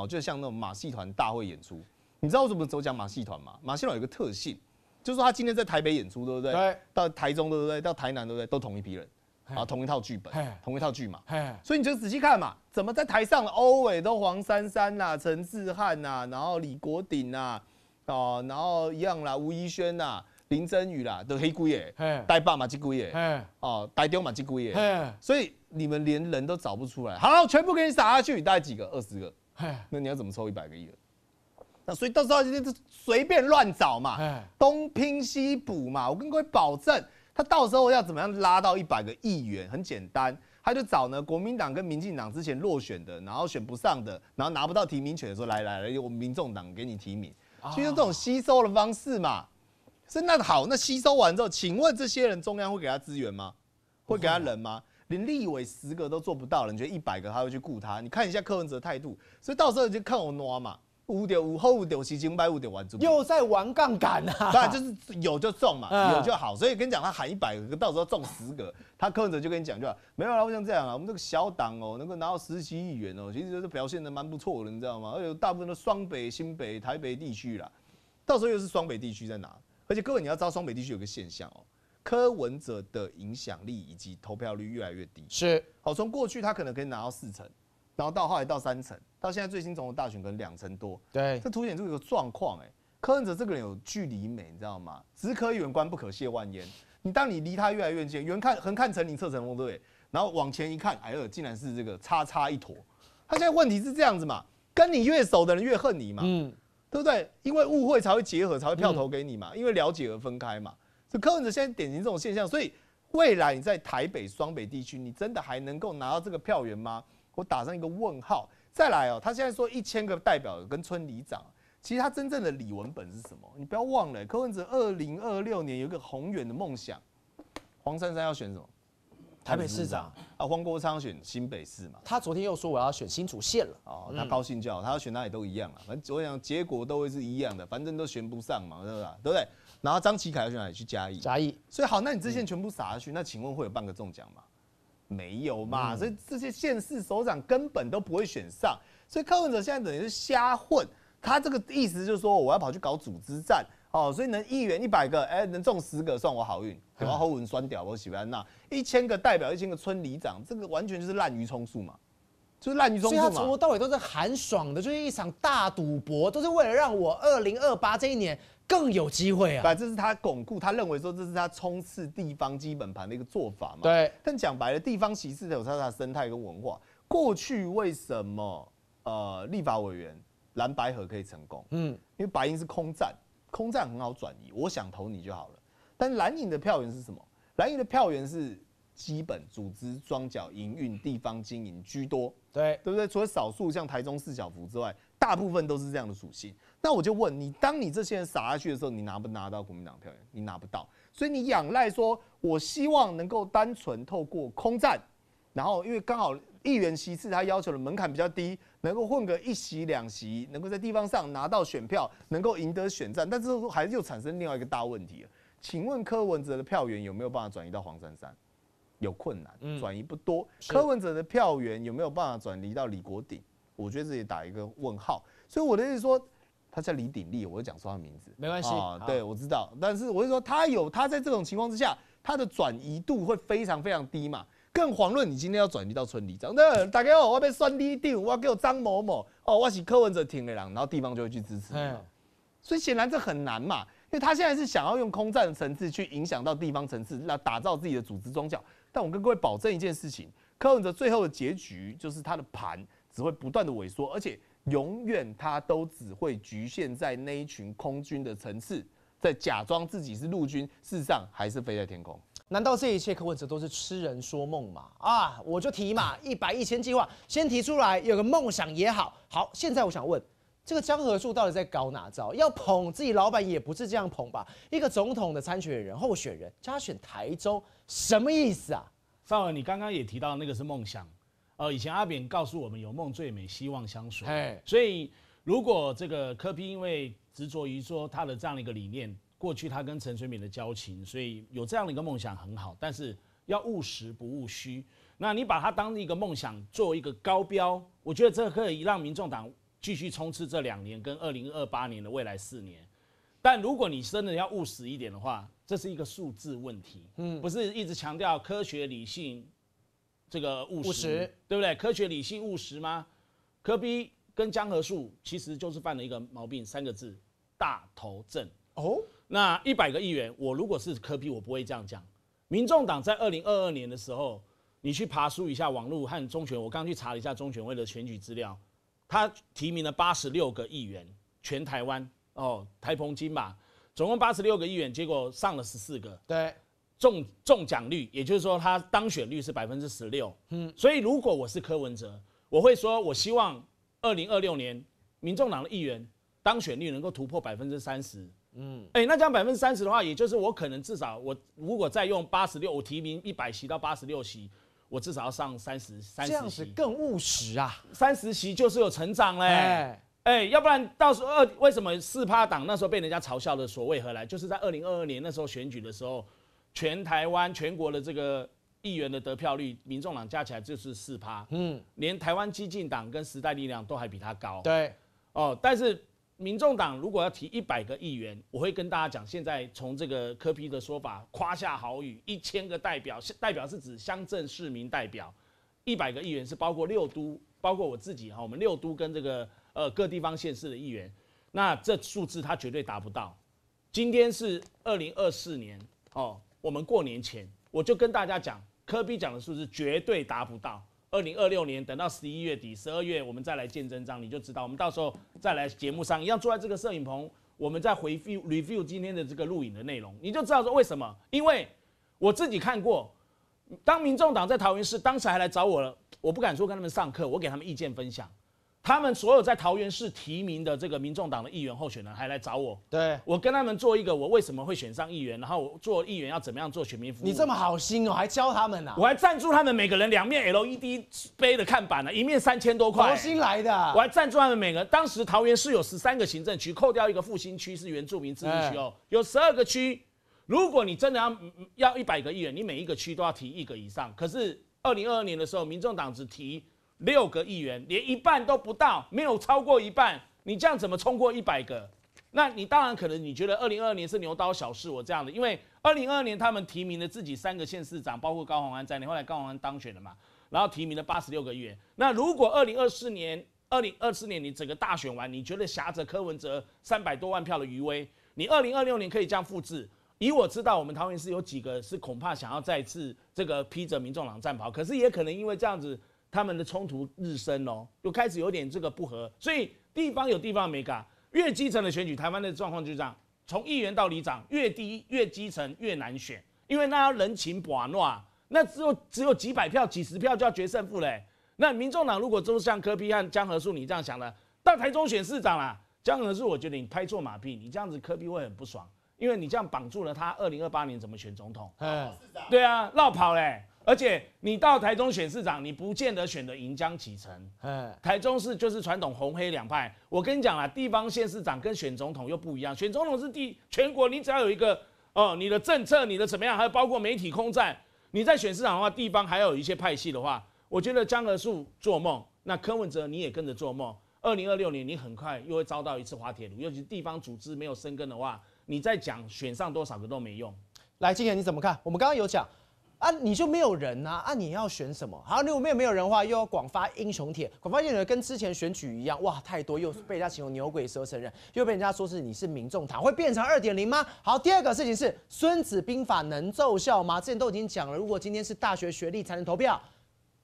哦，就像那种马戏团大会演出。”你知道为怎么走讲马戏团吗？马戏团有个特性，就是说他今天在台北演出，对不对？对。到台中，对不对？到台南，对不对？都同一批人，啊，同一套剧本，同一套剧嘛。所以你就仔细看嘛，怎么在台上欧伟都黄珊珊呐，陈志汉呐，然后李国鼎呐，哦，然后一样啦，吴依萱呐，林真宇啦，都黑鬼耶，呆爸马吉鬼耶，哦，呆丢马鸡鬼耶。所以你们连人都找不出来，好，全部给你撒下去，大概几个？二十个。那你要怎么抽一百个亿？所以到时候就随便乱找嘛，东拼西补嘛。我跟各位保证，他到时候要怎么样拉到一百个议员，很简单，他就找呢国民党跟民进党之前落选的，然后选不上的，然后拿不到提名权的时候，来来我们民众党给你提名，就用这种吸收的方式嘛。是那好，那吸收完之后，请问这些人中央会给他资源吗？会给他人吗？连立委十个都做不到，你觉得一百个他会去雇他？你看一下柯文哲的态度，所以到时候就看我挪嘛。五点五后五点七，金牌，五点玩铢，又在玩杠杆啊！对就是有就中嘛，有就好。所以跟你讲，他喊一百个，到时候中十个，他柯文哲就跟你讲就话，没有啦，我像这样啊，我们这个小党哦，能够拿到十七亿元哦，其实是表现的蛮不错的，你知道吗？而且大部分都双北、新北、台北地区啦，到时候又是双北地区在拿。而且各位，你要知道双北地区有个现象哦，柯文哲的影响力以及投票率越来越低。是，好，从过去他可能可以拿到四成。然后到后来到三成，到现在最新总统大选可能两成多。对，这凸显出一个状况，哎，柯文哲这个人有距离美，你知道吗？只可远观不可亵玩焉。你当你离他越来越近，远看横看成岭侧成峰，对不对？然后往前一看，哎呦，竟然是这个叉叉一坨。他现在问题是这样子嘛，跟你越熟的人越恨你嘛，嗯，对不对？因为误会才会结合，才会票投给你嘛，因为了解而分开嘛。这柯文哲现在典型这种现象，所以未来你在台北、双北地区，你真的还能够拿到这个票源吗？我打上一个问号，再来哦，他现在说一千个代表跟村里长，其实他真正的理文本是什么？你不要忘了，柯文哲二零二六年有一个宏远的梦想，黄珊珊要选什么？台北市长啊，黄国昌选新北市嘛。他昨天又说我要选新竹县了，哦，他高兴就好，他要选哪里都一样啊，反正我想结果都会是一样的，反正都选不上嘛，是不对不对？然后张其凯要去哪里去嘉义？嘉义。所以好，那你这些全部撒下去，那请问会有半个中奖吗？没有嘛，所以这些县市首长根本都不会选上，所以柯文哲现在等于是瞎混。他这个意思就是说，我要跑去搞组织战哦，所以能一元一百个，哎，能中十个算我好运，对吧？后文酸屌，我喜欢那一千个代表一千个村里长，这个完全就是滥竽充数嘛。就是烂鱼中，所以他从头到尾都是很爽的，就是一场大赌博，都是为了让我二零二八这一年更有机会啊。反正是他巩固，他认为说这是他冲刺地方基本盘的一个做法嘛。对。但讲白了，地方歧视有它的生态跟文化。过去为什么呃立法委员蓝白河可以成功？嗯，因为白银是空战，空战很好转移，我想投你就好了。但蓝营的票源是什么？蓝营的票源是基本组织、庄脚、营运、地方经营居多。对，对不对？除了少数像台中四小福之外，大部分都是这样的属性。那我就问你，当你这些人撒下去的时候，你拿不拿到国民党票源？你拿不到。所以你仰赖说，我希望能够单纯透过空战，然后因为刚好议员席次他要求的门槛比较低，能够混个一席两席，能够在地方上拿到选票，能够赢得选战。但是还是又产生另外一个大问题了。请问柯文哲的票源有没有办法转移到黄珊珊？有困难，转移不多。柯文哲的票源有没有办法转移到李国鼎？我觉得这里打一个问号。所以我的意思说，他叫李鼎立，我就讲说他名字没关系。对，我知道，但是我就说他有，他在这种情况之下，他的转移度会非常非常低嘛。更遑论你今天要转移到村里，长，的大家哦，我要被酸滴定，我要我张某某哦，我是柯文哲挺的人，然后地方就会去支持所以显然这很难嘛，因为他现在是想要用空战的层次去影响到地方层次，来打造自己的组织宗教。但我跟各位保证一件事情，柯文哲最后的结局就是他的盘只会不断的萎缩，而且永远他都只会局限在那一群空军的层次，在假装自己是陆军，事实上还是飞在天空。难道这一切柯文哲都是痴人说梦吗？啊，我就提嘛，一百一千计划先提出来，有个梦想也好好。现在我想问。这个江河树到底在搞哪招？要捧自己老板也不是这样捧吧？一个总统的参选人、候选人，加选台州，什么意思啊？少文，你刚刚也提到那个是梦想，呃，以前阿扁告诉我们，有梦最美，希望相随。哎，所以如果这个柯宾因为执着于说他的这样的一个理念，过去他跟陈水扁的交情，所以有这样的一个梦想很好，但是要务实不务虚。那你把他当一个梦想做一个高标，我觉得这可以让民众党。继续冲刺这两年跟二零二八年的未来四年，但如果你真的要务实一点的话，这是一个数字问题，嗯，不是一直强调科学理性，这个务实，对不对？科学理性务实吗？科比跟江河树其实就是犯了一个毛病，三个字，大头症。哦。那一百个议员，我如果是科比，我不会这样讲。民众党在二零二二年的时候，你去爬树一下网络和中选，我刚刚去查了一下中选会的选举资料。他提名了八十六个议员，全台湾哦，台澎金马，总共八十六个议员，结果上了十四个，对，中中奖率，也就是说他当选率是百分之十六，嗯，所以如果我是柯文哲，我会说，我希望二零二六年民众党的议员当选率能够突破百分之三十，嗯，哎，那样百分之三十的话，也就是我可能至少我如果再用八十六，我提名一百席到八十六席。我至少要上三十，三十子更务实啊！三十席就是有成长嘞，哎，要不然到时候二为什么四趴党那时候被人家嘲笑的所谓何来？就是在二零二二年那时候选举的时候，全台湾全国的这个议员的得票率，民众党加起来就是四趴，嗯，连台湾激进党跟时代力量都还比他高，对，哦，但是。民众党如果要提一百个议员，我会跟大家讲，现在从这个柯批的说法夸下豪语，一千个代表，代表是指乡镇市民代表，一百个议员是包括六都，包括我自己哈，我们六都跟这个呃各地方县市的议员，那这数字他绝对达不到。今天是二零二四年哦，我们过年前我就跟大家讲，柯批讲的数字绝对达不到。二零二六年等到十一月底、十二月，我们再来见真章，你就知道。我们到时候再来节目上，一样坐在这个摄影棚，我们再回复 review 今天的这个录影的内容，你就知道说为什么？因为我自己看过，当民众党在桃园市，当时还来找我了，我不敢说跟他们上课，我给他们意见分享。他们所有在桃园市提名的这个民众党的议员候选人还来找我，对我跟他们做一个我为什么会选上议员，然后我做议员要怎么样做全民服务。你这么好心哦，还教他们啊？我还赞助他们每个人两面 LED 背的看板呢，一面三千多块。我新来的，我还赞助他们每个。当时桃园市有十三个行政区，扣掉一个复兴区是原住民自治区哦，有十二个区。如果你真的要要一百个议员，你每一个区都要提一个以上。可是二零二二年的时候，民众党只提。六个议员连一半都不到，没有超过一半，你这样怎么冲过一百个？那你当然可能你觉得二零二二年是牛刀小试，我这样的，因为二零二二年他们提名了自己三个县市长，包括高虹安在内，后来高虹安当选了嘛，然后提名了八十六个议员。那如果二零二四年、二零二四年你整个大选完，你觉得挟着柯文哲三百多万票的余威，你二零二六年可以这样复制？以我知道，我们桃园市有几个是恐怕想要再次这个披着民众党战袍，可是也可能因为这样子。他们的冲突日深哦，又开始有点这个不合，所以地方有地方没搞。越基层的选举，台湾的状况就这样，从议员到里长，越低越基层越难选，因为那要人情寡乱，那只有只有几百票、几十票就要决胜负嘞。那民众党如果都像柯碧和江河树你这样想的，到台中选市长啦，江河树我觉得你拍错马屁，你这样子柯比会很不爽，因为你这样绑住了他二零二八年怎么选总统。嗯，对啊，绕跑嘞。而且你到台中选市长，你不见得选得盈江启程。台中市就是传统红黑两派。我跟你讲啦，地方县市长跟选总统又不一样。选总统是第全国，你只要有一个哦，你的政策，你的怎么样，还有包括媒体空战，你在选市长的话，地方还有一些派系的话，我觉得江河树做梦，那柯文哲你也跟着做梦。二零二六年你很快又会遭到一次滑铁卢，尤其是地方组织没有生根的话，你再讲选上多少个都没用。来，金贤你怎么看？我们刚刚有讲。啊，你就没有人呐？啊，你要选什么？好，你如果也没有人的话，又要广发英雄帖，广发英雄帖跟之前选举一样，哇，太多，又被人家形容牛鬼蛇神人，又被人家说是你是民众党，会变成二点零吗？好，第二个事情是《孙子兵法》能奏效吗？之前都已经讲了，如果今天是大学学历才能投票，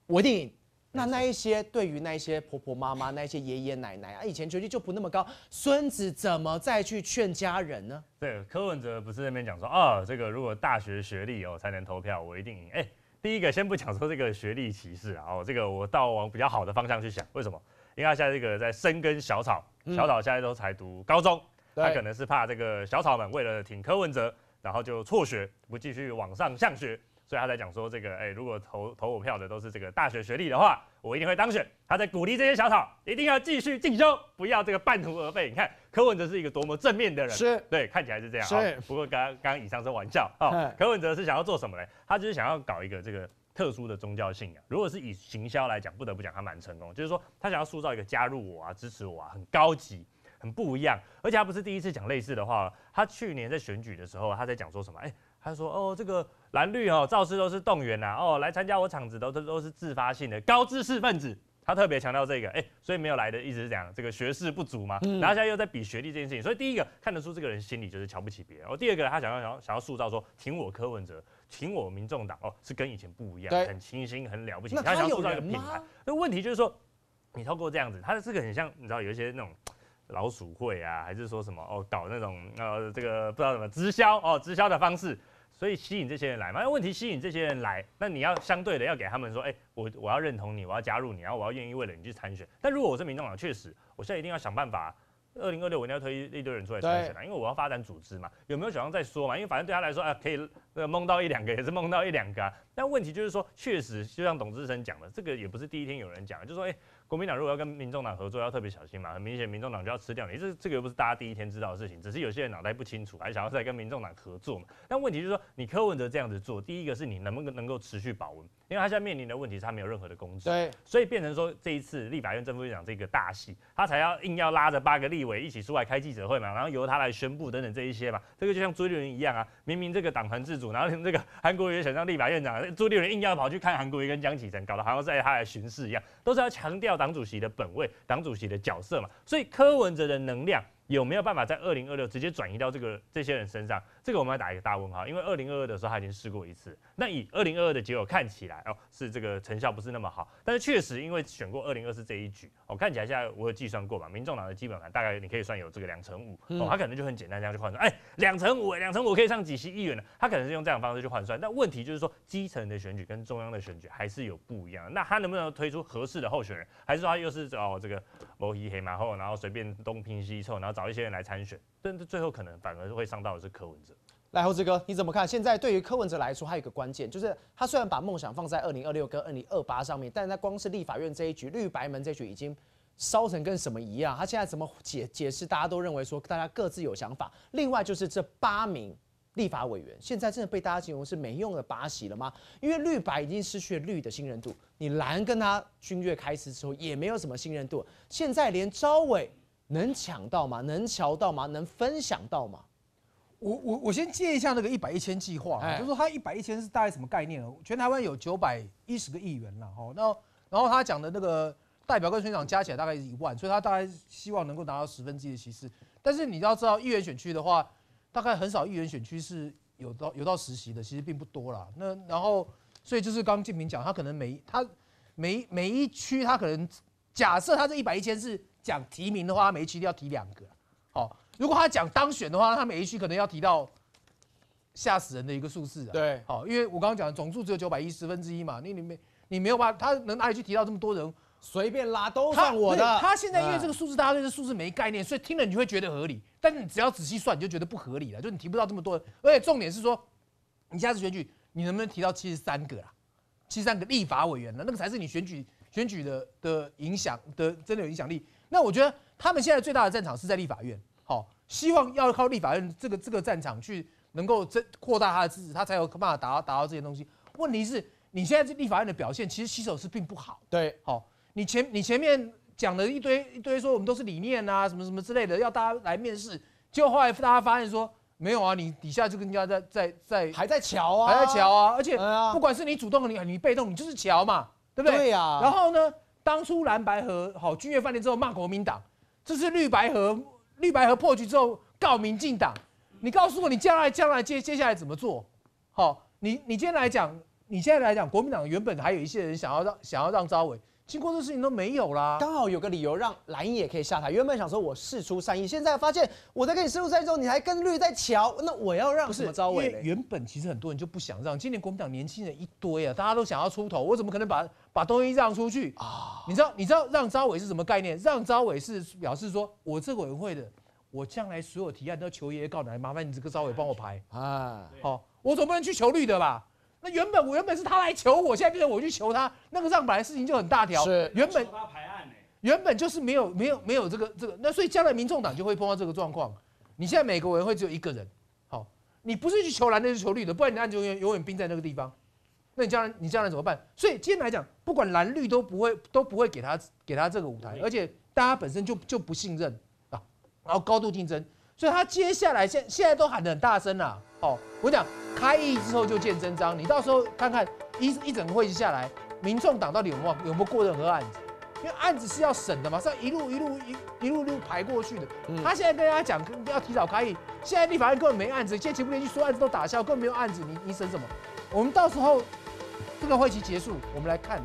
我一定。那那一些对于那一些婆婆妈妈、那一些爷爷奶奶啊，以前学历就不那么高，孙子怎么再去劝家人呢？对，柯文哲不是那边讲说啊，这个如果大学学历哦才能投票，我一定赢。哎，第一个先不讲说这个学历歧视啊，哦，这个我倒往比较好的方向去想，为什么？因为现在这个在生根小草，小草现在都才读高中，他可能是怕这个小草们为了挺柯文哲，然后就辍学不继续往上向学。所以他在讲说，这个，哎，如果投投我票的都是这个大学学历的话，我一定会当选。他在鼓励这些小草，一定要继续进修，不要这个半途而废。你看柯文哲是一个多么正面的人，是对，看起来是这样。是，不过刚刚刚以上是玩笑啊。柯文哲是想要做什么嘞？他就是想要搞一个这个特殊的宗教信仰。如果是以行销来讲，不得不讲他蛮成功，就是说他想要塑造一个加入我啊，支持我啊，很高级，很不一样。而且他不是第一次讲类似的话，他去年在选举的时候，他在讲说什么？哎。他说：“哦，这个蓝绿哦，赵氏都是动员呐，哦，来参加我场子都都都是自发性的高知识分子。”他特别强调这个，哎，所以没有来的一直是讲这个学识不足嘛，然后现在又在比学历这件事情，所以第一个看得出这个人心里就是瞧不起别人，哦，第二个他想要想要想要塑造说挺我柯文哲，挺我民众党，哦，是跟以前不一样，很清新，很了不起，他想要塑造一个品牌。那问题就是说，你透过这样子，他的这个很像，你知道有一些那种。老鼠会啊，还是说什么哦？搞那种呃，这个不知道什么直销哦，直销的方式，所以吸引这些人来嘛。那问题吸引这些人来，那你要相对的要给他们说，哎，我我要认同你，我要加入你，然后我要愿意为了你去参选。但如果我是民众党，确实，我现在一定要想办法，二零二六我一定要推一堆人出来参选，因为我要发展组织嘛。有没有小王在说嘛？因为反正对他来说啊，可以梦到一两个，也是梦到一两个。但问题就是说，确实就像董志成讲的，这个也不是第一天有人讲，就说哎。国民党如果要跟民众党合作，要特别小心嘛。很明显，民众党就要吃掉你。这这个又不是大家第一天知道的事情，只是有些人脑袋不清楚，还想要再跟民众党合作嘛。但问题就是说，你柯文哲这样子做，第一个是你能不能够持续保温，因为他现在面临的问题，是他没有任何的工作。对。所以变成说，这一次立法院正副院长这个大戏，他才要硬要拉着八个立委一起出来开记者会嘛，然后由他来宣布等等这一些嘛。这个就像朱立伦一样啊，明明这个党团自主，然后这个韩国瑜想当立法院长，朱立伦硬要跑去看韩国瑜跟江启臣，搞得好像在他来巡视一样，都是要强调。党主席的本位，党主席的角色嘛，所以柯文哲的能量。有没有办法在二零二六直接转移到这个这些人身上？这个我们要打一个大问号，因为二零二二的时候他已经试过一次。那以二零二二的结果看起来哦，是这个成效不是那么好。但是确实因为选过二零二四这一局，哦，看起来现在我有计算过嘛，民众党的基本盘大概你可以算有这个两成五，哦，他可能就很简单这样去换算，哎，两成五，两成五可以上几十亿元呢？他可能是用这样方式去换算。那问题就是说基层的选举跟中央的选举还是有不一样的。那他能不能推出合适的候选人，还是说他又是哦这个摸黑黑马后，然后随便东拼西凑，然后？找一些人来参选，但最后可能反而会伤到的是柯文哲。来，猴子哥，你怎么看？现在对于柯文哲来说，还有一个关键，就是他虽然把梦想放在二零二六跟二零二八上面，但是他光是立法院这一局绿白门这一局已经烧成跟什么一样。他现在怎么解解释？大家都认为说，大家各自有想法。另外就是这八名立法委员，现在真的被大家形容是没用的把戏了吗？因为绿白已经失去了绿的信任度，你蓝跟他军略开始之后也没有什么信任度，现在连招委。能抢到吗？能瞧到吗？能分享到吗？我我我先借一下那个一百一千计划，就说他一百一千是大概什么概念呢？全台湾有九百一十个亿元了，好，那然后他讲的那个代表跟团长加起来大概一万，所以他大概希望能够拿到十分之一的席次。但是你要知道，议员选区的话，大概很少议员选区是有到有到实习的，其实并不多啦。那然后所以就是刚静平讲，他可能每他每每一区他可能假设他这一百一千是。讲提名的话，他每区要提两个，好。如果他讲当选的话，他每一区可能要提到吓死人的一个数字。对，好，因为我刚刚讲总数只有九百一十分之一嘛，你你没你没有法，他能哪里去提到这么多人？随便拉都算我的。他现在因为这个数字大家对这数字没概念，所以听了你会觉得合理，但是你只要仔细算，你就觉得不合理了。就你提不到这么多人，而且重点是说，你下次选举你能不能提到七十三个啦？七十三个立法委员呢，那个才是你选举选举的的影响的，真的有影响力。那我觉得他们现在最大的战场是在立法院，好，希望要靠立法院这个这个战场去能够增扩大他的支持，他才有办法达达到这些东西。问题是你现在立法院的表现，其实洗手是并不好。对，好，你前你前面讲了一堆一堆说我们都是理念啊，什么什么之类的，要大家来面试，结果后来大家发现说没有啊，你底下就跟人家在在在还在瞧啊，还在瞧啊，而且不管是你主动你你被动，你就是瞧嘛，对不对？对呀。然后呢？当初蓝白河好君悦饭店之后骂国民党，这是绿白河绿白河破局之后告民进党。你告诉我，你将来将来接接下来怎么做？好，你你今天来讲，你现在来讲，国民党原本还有一些人想要让想要让招委。经过这事情都没有啦，刚好有个理由让蓝也可以下台。原本想说，我事出善意，现在发现我在跟你事出善意之后，你还跟绿在瞧，那我要让不是招委？原本其实很多人就不想让，今年国民党年轻人一堆啊，大家都想要出头，我怎么可能把把东西让出去啊？你知道你知道让招委是什么概念？让招委是表示说我这个委员会的，我将来所有提案都求爷爷告奶奶，麻烦你这个招委帮我排啊？好，我总不能去求绿的吧？那原本我原本是他来求我，现在变成我去求他，那个账本来事情就很大条。是，原本排案原本就是没有没有没有这个这个，那所以将来民众党就会碰到这个状况。你现在每个委员会只有一个人，好，你不是去求蓝，就是求绿的，不然你的案子永远永远冰在那个地方。那你将来你将来怎么办？所以今天来讲，不管蓝绿都不会都不会给他给他这个舞台，而且大家本身就就不信任啊，然后高度竞争，所以他接下来现现在都喊得很大声呐。哦，我讲开议之后就见真章。你到时候看看一一整个会议下来，民众党到底有没、有没有过任何案子？因为案子是要审的嘛，是要一路一路一一路路排过去的。他现在跟大家讲要提早开议，现在立法院根本没案子，现在行目院去说案子都打消，根本没有案子，你你审什么？我们到时候这个会期结束，我们来看。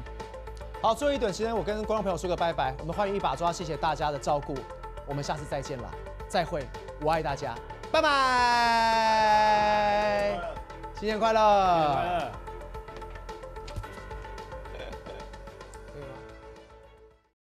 好，最后一段时间，我跟观众朋友说个拜拜。我们欢迎一把抓，谢谢大家的照顾，我们下次再见了，再会，我爱大家。拜拜，新年快乐。